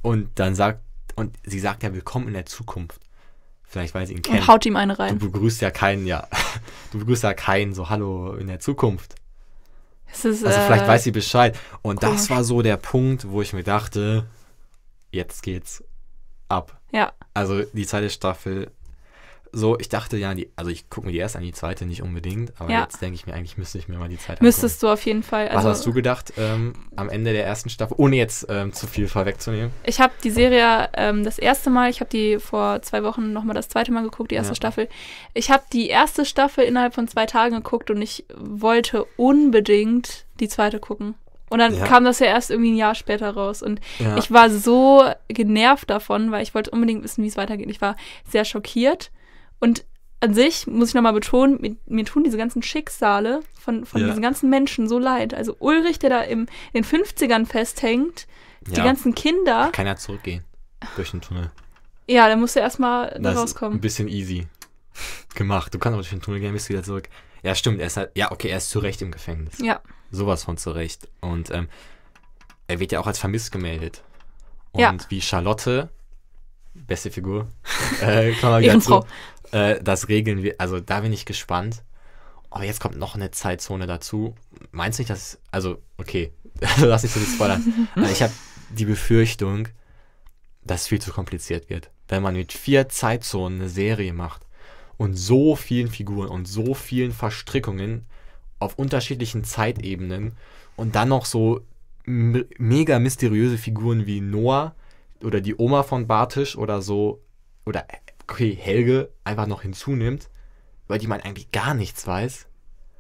Und dann sagt, und sie sagt ja, willkommen in der Zukunft vielleicht weil sie ihn kennt. Und haut ihm eine rein. Du begrüßt ja keinen, ja. Du begrüßt ja keinen so Hallo in der Zukunft.
Es Ist, also äh, vielleicht weiß äh, sie Bescheid.
Und komisch. das war so der Punkt, wo ich mir dachte, jetzt geht's ab. Ja. Also die zweite Staffel so, ich dachte ja, die, also ich gucke mir die erste an, die zweite nicht unbedingt, aber ja. jetzt denke ich mir, eigentlich müsste ich mir mal die zweite Müsstest angucken. du auf jeden Fall. Also Was hast du gedacht ähm, am Ende der ersten Staffel, ohne jetzt ähm, zu viel vorwegzunehmen?
Ich habe die Serie ähm, das erste Mal, ich habe die vor zwei Wochen nochmal das zweite Mal geguckt, die erste ja. Staffel. Ich habe die erste Staffel innerhalb von zwei Tagen geguckt und ich wollte unbedingt die zweite gucken. Und dann ja. kam das ja erst irgendwie ein Jahr später raus. Und ich war so genervt davon, weil ich wollte unbedingt wissen, wie es weitergeht. Ich war sehr schockiert. Und an sich muss ich nochmal betonen, mir, mir, tun diese ganzen Schicksale von, von ja. diesen ganzen Menschen so leid. Also Ulrich, der da im, in den 50ern festhängt, ja. die ganzen Kinder. Kann
keiner zurückgehen durch den Tunnel.
Ja, dann musst du erstmal da rauskommen. ein
bisschen easy gemacht. Du kannst aber durch den Tunnel gehen, bist du wieder zurück. Ja, stimmt, er ist halt, ja, okay, er ist zu Recht im Gefängnis. Ja. Sowas von zu Recht. Und ähm, er wird ja auch als vermisst gemeldet. Und ja. wie Charlotte, beste Figur, äh, Ehrenfrau. Zu, äh, das regeln wir, also da bin ich gespannt. Aber jetzt kommt noch eine Zeitzone dazu. Meinst du nicht, dass, also, okay, lass nicht so nicht spoilern. Also ich habe die Befürchtung, dass es viel zu kompliziert wird. Wenn man mit vier Zeitzonen eine Serie macht und so vielen Figuren und so vielen Verstrickungen auf unterschiedlichen Zeitebenen und dann noch so mega mysteriöse Figuren wie Noah oder die Oma von Bartisch oder so oder okay, Helge einfach noch hinzunimmt, über die man eigentlich gar nichts weiß.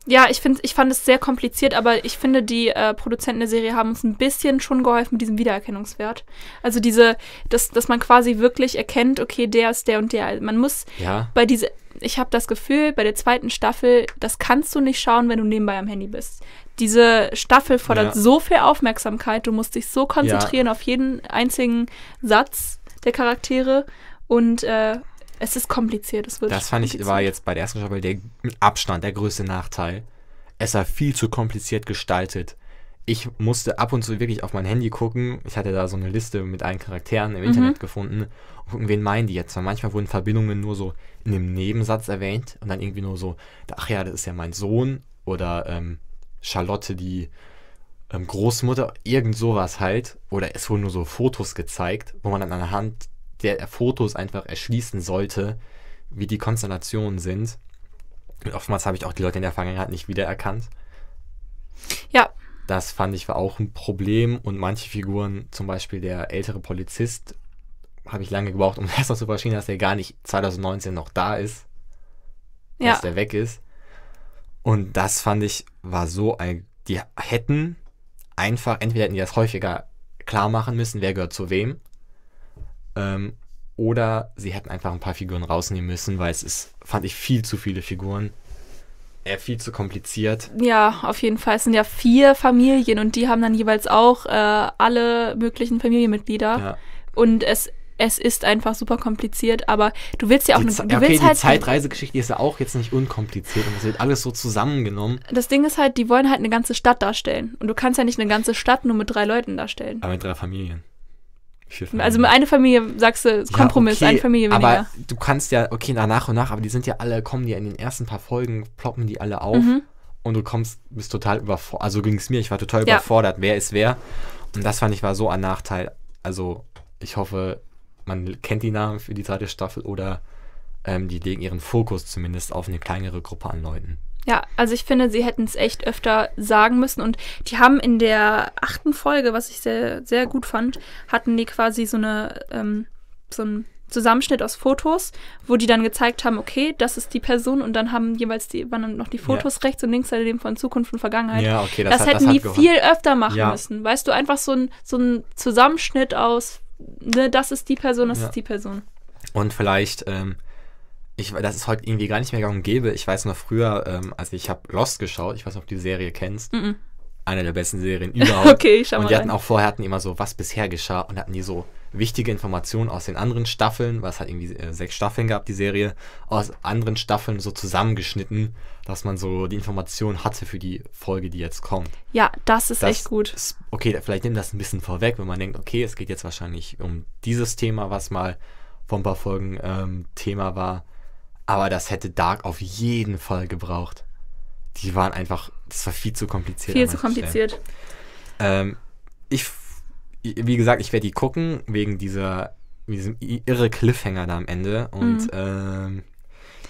Ja, ich, find, ich fand es sehr kompliziert, aber ich finde, die äh, Produzenten der Serie haben uns ein bisschen schon geholfen mit diesem Wiedererkennungswert. Also diese, dass, dass man quasi wirklich erkennt, okay, der ist der und der. Also man muss ja. bei diese, ich habe das Gefühl, bei der zweiten Staffel, das kannst du nicht schauen, wenn du nebenbei am Handy bist. Diese Staffel fordert ja. so viel Aufmerksamkeit, du musst dich so konzentrieren ja. auf jeden einzigen Satz der Charaktere und äh, es ist kompliziert, es wird. Das fand
ich war jetzt bei der ersten Staffel der Abstand der größte Nachteil. Es war viel zu kompliziert gestaltet. Ich musste ab und zu wirklich auf mein Handy gucken. Ich hatte da so eine Liste mit allen Charakteren im mhm. Internet gefunden und gucken, wen meinen die jetzt. Weil manchmal wurden Verbindungen nur so in einem Nebensatz erwähnt und dann irgendwie nur so, ach ja, das ist ja mein Sohn oder ähm, Charlotte, die ähm, Großmutter, irgend sowas halt. Oder es wurden nur so Fotos gezeigt, wo man dann anhand der Fotos einfach erschließen sollte, wie die Konstellationen sind. Und oftmals habe ich auch die Leute in der Vergangenheit nicht wiedererkannt. Ja. Das fand ich war auch ein Problem und manche Figuren, zum Beispiel der ältere Polizist, habe ich lange gebraucht, um erst noch zu verstehen, dass der gar nicht 2019 noch da ist. Ja. Dass der weg ist. Und das fand ich war so ein. Die hätten einfach, entweder hätten die das häufiger klar machen müssen, wer gehört zu wem, ähm, oder sie hätten einfach ein paar Figuren rausnehmen müssen, weil es ist, fand ich, viel zu viele Figuren. Eher äh, viel zu kompliziert.
Ja, auf jeden Fall. Es sind ja vier Familien und die haben dann jeweils auch äh, alle möglichen Familienmitglieder. Ja. Und es es ist einfach super kompliziert, aber du willst ja auch eine, du okay, willst die halt
Zeitreisegeschichte ist ja auch jetzt nicht unkompliziert und es wird alles so zusammengenommen.
Das Ding ist halt, die wollen halt eine ganze Stadt darstellen und du kannst ja nicht eine ganze Stadt nur mit drei Leuten darstellen.
Aber mit drei Familien. Also
eine Familie, sagst du, Kompromiss, ja, okay, eine Familie weniger. Aber
du kannst ja, okay, nach und nach, aber die sind ja alle, kommen ja in den ersten paar Folgen, ploppen die alle auf mhm. und du kommst, bist total überfordert. Also ging es mir, ich war total ja. überfordert, wer ist wer. Und das fand ich war so ein Nachteil. Also ich hoffe, man kennt die Namen für die zweite Staffel oder ähm, die legen ihren Fokus zumindest auf eine kleinere Gruppe an Leuten.
Ja, also ich finde, sie hätten es echt öfter sagen müssen. Und die haben in der achten Folge, was ich sehr, sehr gut fand, hatten die quasi so eine ähm, so einen Zusammenschnitt aus Fotos, wo die dann gezeigt haben, okay, das ist die Person und dann haben jeweils die, waren dann noch die Fotos ja. rechts und links also daneben von Zukunft und Vergangenheit. Ja, okay, das, das hat, hätten das die viel öfter machen ja. müssen. Weißt du, einfach so ein, so ein Zusammenschnitt aus, ne, das ist die Person, das ja. ist die Person.
Und vielleicht, ähm, ich, das ist heute irgendwie gar nicht mehr gang und gäbe. Ich weiß noch früher, ähm, also ich habe Lost geschaut, ich weiß nicht, ob du die Serie kennst. Mm -mm. Eine der besten Serien überhaupt. okay, ich schau Und die hatten rein. auch vorher hatten immer so, was bisher geschah und hatten die so wichtige Informationen aus den anderen Staffeln, was hat irgendwie äh, sechs Staffeln gab, die Serie, aus anderen Staffeln so zusammengeschnitten, dass man so die Informationen hatte für die Folge, die jetzt kommt. Ja, das ist das, echt gut. Ist, okay, vielleicht nimmt das ein bisschen vorweg, wenn man denkt, okay, es geht jetzt wahrscheinlich um dieses Thema, was mal vor ein paar Folgen ähm, Thema war aber das hätte Dark auf jeden Fall gebraucht. Die waren einfach, das war viel zu kompliziert. Viel zu kompliziert. Ähm, ich, wie gesagt, ich werde die gucken, wegen dieser, diesem irre Cliffhanger da am Ende. Und mhm. ähm,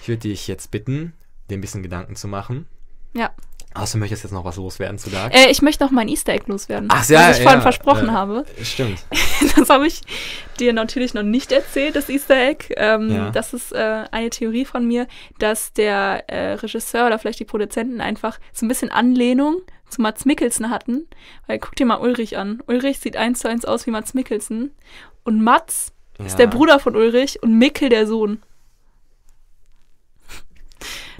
ich würde dich jetzt bitten, dir ein bisschen Gedanken zu machen. Ja. Außer möchtest jetzt noch was loswerden zu Dark? Äh,
ich möchte noch mein Easter Egg loswerden. Ach ja, Was ich ja, vorhin ja, versprochen äh, habe. Stimmt. Das habe ich dir natürlich noch nicht erzählt, das Easter Egg. Ähm, ja. Das ist äh, eine Theorie von mir, dass der äh, Regisseur oder vielleicht die Produzenten einfach so ein bisschen Anlehnung zu Mats Mikkelsen hatten. Weil guck dir mal Ulrich an. Ulrich sieht eins zu eins aus wie Mats Mikkelsen. Und Mats ist der Bruder von Ulrich und Mikkel der Sohn.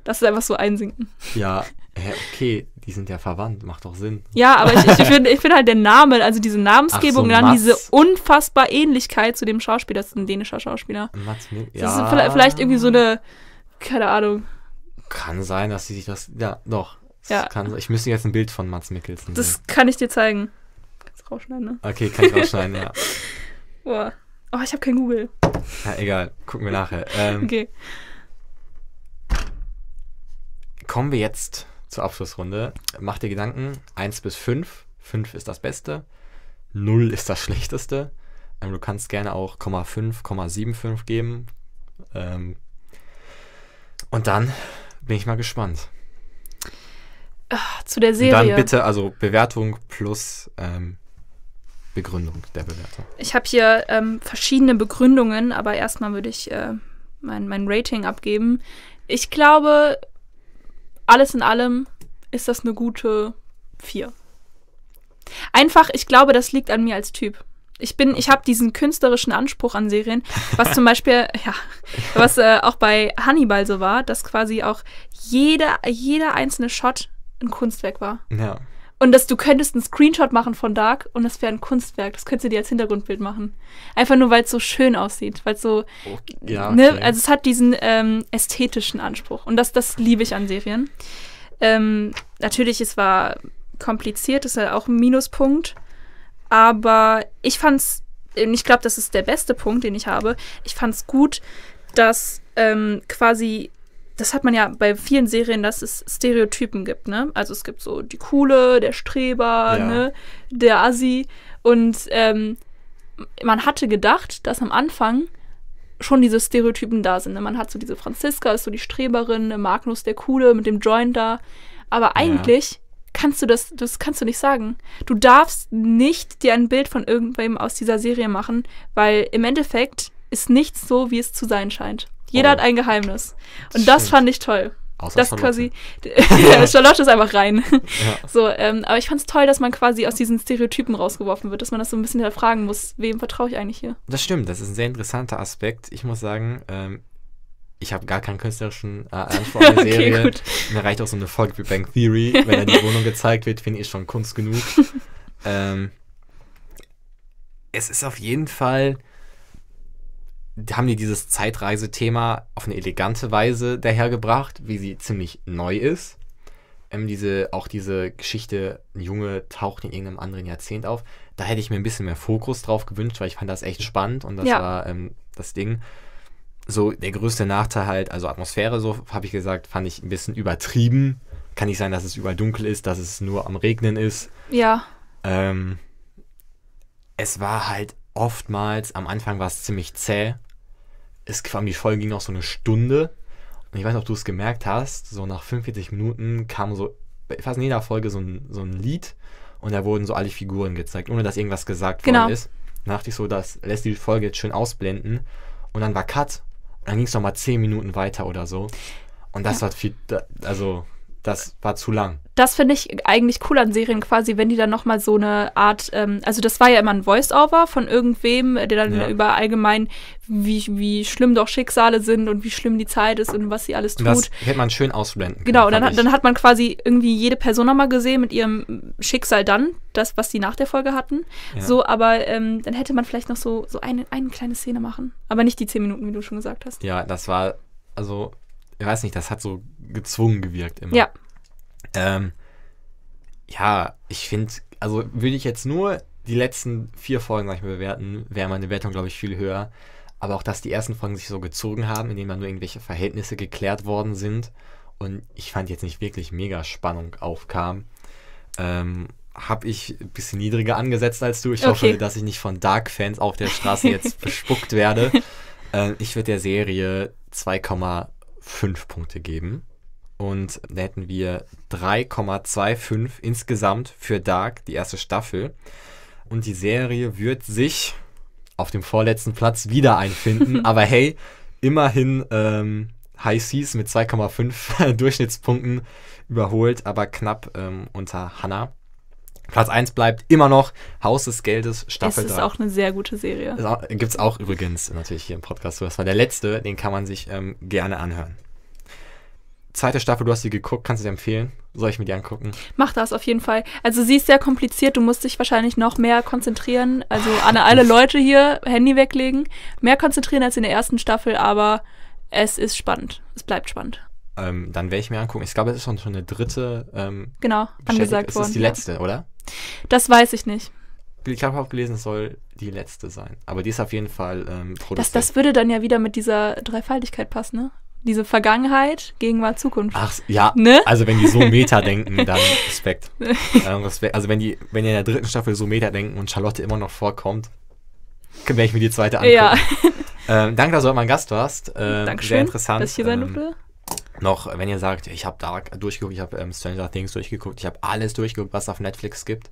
Das ist einfach so einsinken. Ja,
Hä, okay, die sind ja verwandt, macht doch Sinn. Ja, aber ich, ich finde
find halt der Name, also diese Namensgebung, so, dann Mats. diese unfassbar Ähnlichkeit zu dem Schauspieler, das ist ein dänischer Schauspieler. Mats, ja. Das ist vielleicht irgendwie so eine, keine Ahnung.
Kann sein, dass sie sich das, ja, doch. Ja. Kann, ich müsste jetzt ein Bild von Mats Mikkelsen
Das kann ich dir zeigen. Kannst du rausschneiden, ne?
Okay, kann ich rausschneiden, ja.
Boah. Oh, ich habe kein Google.
Ja, egal, gucken wir nachher. Ähm, okay. Kommen wir jetzt zur Abschlussrunde. Mach dir Gedanken, 1 bis 5. 5 ist das Beste, 0 ist das Schlechteste. Ähm, du kannst gerne auch 0,5, 0,75 geben. Ähm, und dann bin ich mal gespannt.
zu der Serie. dann bitte,
also Bewertung plus ähm, Begründung der Bewertung.
Ich habe hier ähm, verschiedene Begründungen, aber erstmal würde ich äh, mein, mein Rating abgeben. Ich glaube, alles in allem ist das eine gute 4. Einfach, ich glaube, das liegt an mir als Typ. Ich bin, ich habe diesen künstlerischen Anspruch an Serien, was zum Beispiel, ja, was äh, auch bei Hannibal so war, dass quasi auch jeder, jeder einzelne Shot ein Kunstwerk war. Ja. Und dass du könntest einen Screenshot machen von Dark und das wäre ein Kunstwerk. Das könntest du dir als Hintergrundbild machen. Einfach nur, weil es so schön aussieht. Weil so. Oh, ja, ne? okay. ne, Also es hat diesen ähm, ästhetischen Anspruch. Und das, das liebe ich an Serien. Ähm, natürlich, es war kompliziert, das ist ja auch ein Minuspunkt. Aber ich fand's, ich glaube, das ist der beste Punkt, den ich habe. Ich fand's gut, dass ähm, quasi das hat man ja bei vielen Serien, dass es Stereotypen gibt, ne? Also es gibt so die Coole, der Streber, ja. ne? Der Assi. Und ähm, man hatte gedacht, dass am Anfang schon diese Stereotypen da sind. Ne? Man hat so diese Franziska, ist so die Streberin, ne? Magnus der Coole mit dem Joint da. Aber eigentlich ja. kannst du das, das kannst du nicht sagen. Du darfst nicht dir ein Bild von irgendwem aus dieser Serie machen, weil im Endeffekt ist nichts so, wie es zu sein scheint. Jeder oh. hat ein Geheimnis. Und das, das fand ich toll. Außer das Charlotte. quasi. Charlotte ist einfach rein. Ja. So, ähm, aber ich fand es toll, dass man quasi aus diesen Stereotypen rausgeworfen wird, dass man das so ein bisschen hinterfragen muss, wem vertraue ich eigentlich hier.
Das stimmt, das ist ein sehr interessanter Aspekt. Ich muss sagen, ähm, ich habe gar keinen künstlerischen äh, Anspruch an der okay, Serie. Gut. Mir reicht auch so eine Folge wie Bank Theory. Wenn da die Wohnung gezeigt wird, finde ich schon Kunst genug. ähm, es ist auf jeden Fall haben die dieses Zeitreisethema auf eine elegante Weise dahergebracht, wie sie ziemlich neu ist. Ähm, diese, auch diese Geschichte, ein Junge taucht in irgendeinem anderen Jahrzehnt auf. Da hätte ich mir ein bisschen mehr Fokus drauf gewünscht, weil ich fand das echt spannend und das ja. war ähm, das Ding. So, der größte Nachteil halt, also Atmosphäre, so habe ich gesagt, fand ich ein bisschen übertrieben. Kann nicht sein, dass es überall dunkel ist, dass es nur am Regnen ist. Ja. Ähm, es war halt oftmals, am Anfang war es ziemlich zäh. Es kam, die Folge ging noch so eine Stunde. Und ich weiß nicht, ob du es gemerkt hast, so nach 45 Minuten kam so fast in jeder Folge so ein, so ein Lied und da wurden so alle Figuren gezeigt, ohne dass irgendwas gesagt genau. worden ist. Dann dachte ich so, das lässt die Folge jetzt schön ausblenden. Und dann war Cut. Und dann ging es nochmal 10 Minuten weiter oder so. Und das ja. hat viel, also das war zu lang.
Das finde ich eigentlich cool an Serien quasi, wenn die dann nochmal so eine Art, ähm, also das war ja immer ein Voice-Over von irgendwem, der dann ja. über allgemein, wie, wie schlimm doch Schicksale sind und wie schlimm die Zeit ist und was sie alles tut. das hätte man schön ausblenden
genau, können. Genau, dann, dann,
hat man quasi irgendwie jede Person nochmal gesehen mit ihrem Schicksal dann, das, was sie nach der Folge hatten. Ja. So, aber ähm, dann hätte man vielleicht noch so, so eine, eine kleine Szene machen. Aber nicht die zehn Minuten, wie du schon gesagt
hast. Ja, das war, also ich weiß nicht, das hat so gezwungen gewirkt immer. Ja. Ähm, ja, ich finde, also würde ich jetzt nur die letzten vier Folgen, sag ich mal, bewerten, wäre meine Wertung, glaube ich, viel höher. Aber auch, dass die ersten Folgen sich so gezogen haben, indem dann nur irgendwelche Verhältnisse geklärt worden sind. Und ich fand jetzt nicht wirklich mega Spannung aufkam. Ähm, habe ich ein bisschen niedriger angesetzt als du. Ich okay. hoffe, dass ich nicht von Dark-Fans auf der Straße jetzt bespuckt werde. Ähm, ich würde der Serie 2, 5 Punkte geben. Und da hätten wir 3,25 insgesamt für Dark, die erste Staffel. Und die Serie wird sich auf dem vorletzten Platz wieder einfinden. aber hey, immerhin ähm, High Seas mit 2,5 Durchschnittspunkten überholt, aber knapp ähm, unter Hannah. Platz 1 bleibt immer noch Haus des Geldes, Staffel 3. Das ist auch eine
sehr gute Serie.
Gibt es auch übrigens natürlich hier im Podcast. Das war der letzte, den kann man sich ähm, gerne anhören. Zweite Staffel, du hast sie geguckt, kannst du dir empfehlen? Soll ich mir die angucken?
Mach das auf jeden Fall. Also sie ist sehr kompliziert, du musst dich wahrscheinlich noch mehr konzentrieren. Also an alle Leute hier Handy weglegen. Mehr konzentrieren als in der ersten Staffel, aber es ist spannend. Es bleibt spannend.
Ähm, dann werde ich mir angucken. Ich glaube, es ist schon, eine dritte. Ähm, genau, angesagt worden. Das ist die letzte, ja. oder?
Das weiß ich nicht.
Ich habe auch gelesen, es soll die letzte sein. Aber die ist auf jeden Fall ähm, produziert. Das,
das würde dann ja wieder mit dieser Dreifaltigkeit passen, ne? Diese Vergangenheit, Gegenwart, Zukunft. Ach
ja, ne? also wenn die so Meta denken, dann Respekt. ähm, Respekt. Also wenn die, wenn die in der dritten Staffel so Meta denken und Charlotte immer noch vorkommt, werde ich mir die zweite angucken. Ja. Ähm, danke, dass du heute mein Gast warst. Ähm, Dankeschön, sehr interessant. Dass ich hier sein ähm, durfte noch, wenn ihr sagt, ich habe Dark durchgeguckt, ich habe ähm, Stranger Things durchgeguckt, ich habe alles durchgeguckt, was es auf Netflix gibt,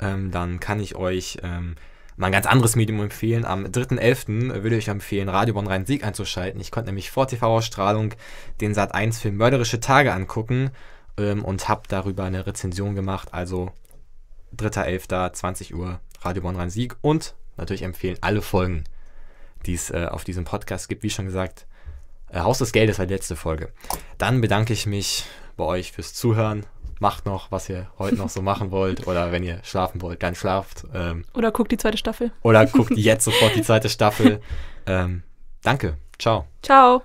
ähm, dann kann ich euch ähm, mal ein ganz anderes Medium empfehlen. Am 3.11. würde ich empfehlen, Radio Bonn Rhein-Sieg einzuschalten. Ich konnte nämlich vor TV-Ausstrahlung den Sat1-Film Mörderische Tage angucken ähm, und habe darüber eine Rezension gemacht. Also 3.11. 20 Uhr Radio Bonn Rhein-Sieg und natürlich empfehlen alle Folgen, die es äh, auf diesem Podcast gibt. Wie schon gesagt, äh, Haus des Geldes war die letzte Folge. Dann bedanke ich mich bei euch fürs Zuhören. Macht noch, was ihr heute noch so machen wollt. Oder wenn ihr schlafen wollt, dann schlaft. Ähm, oder
guckt die zweite Staffel.
Oder guckt jetzt sofort die zweite Staffel. Ähm, danke. Ciao.
Ciao.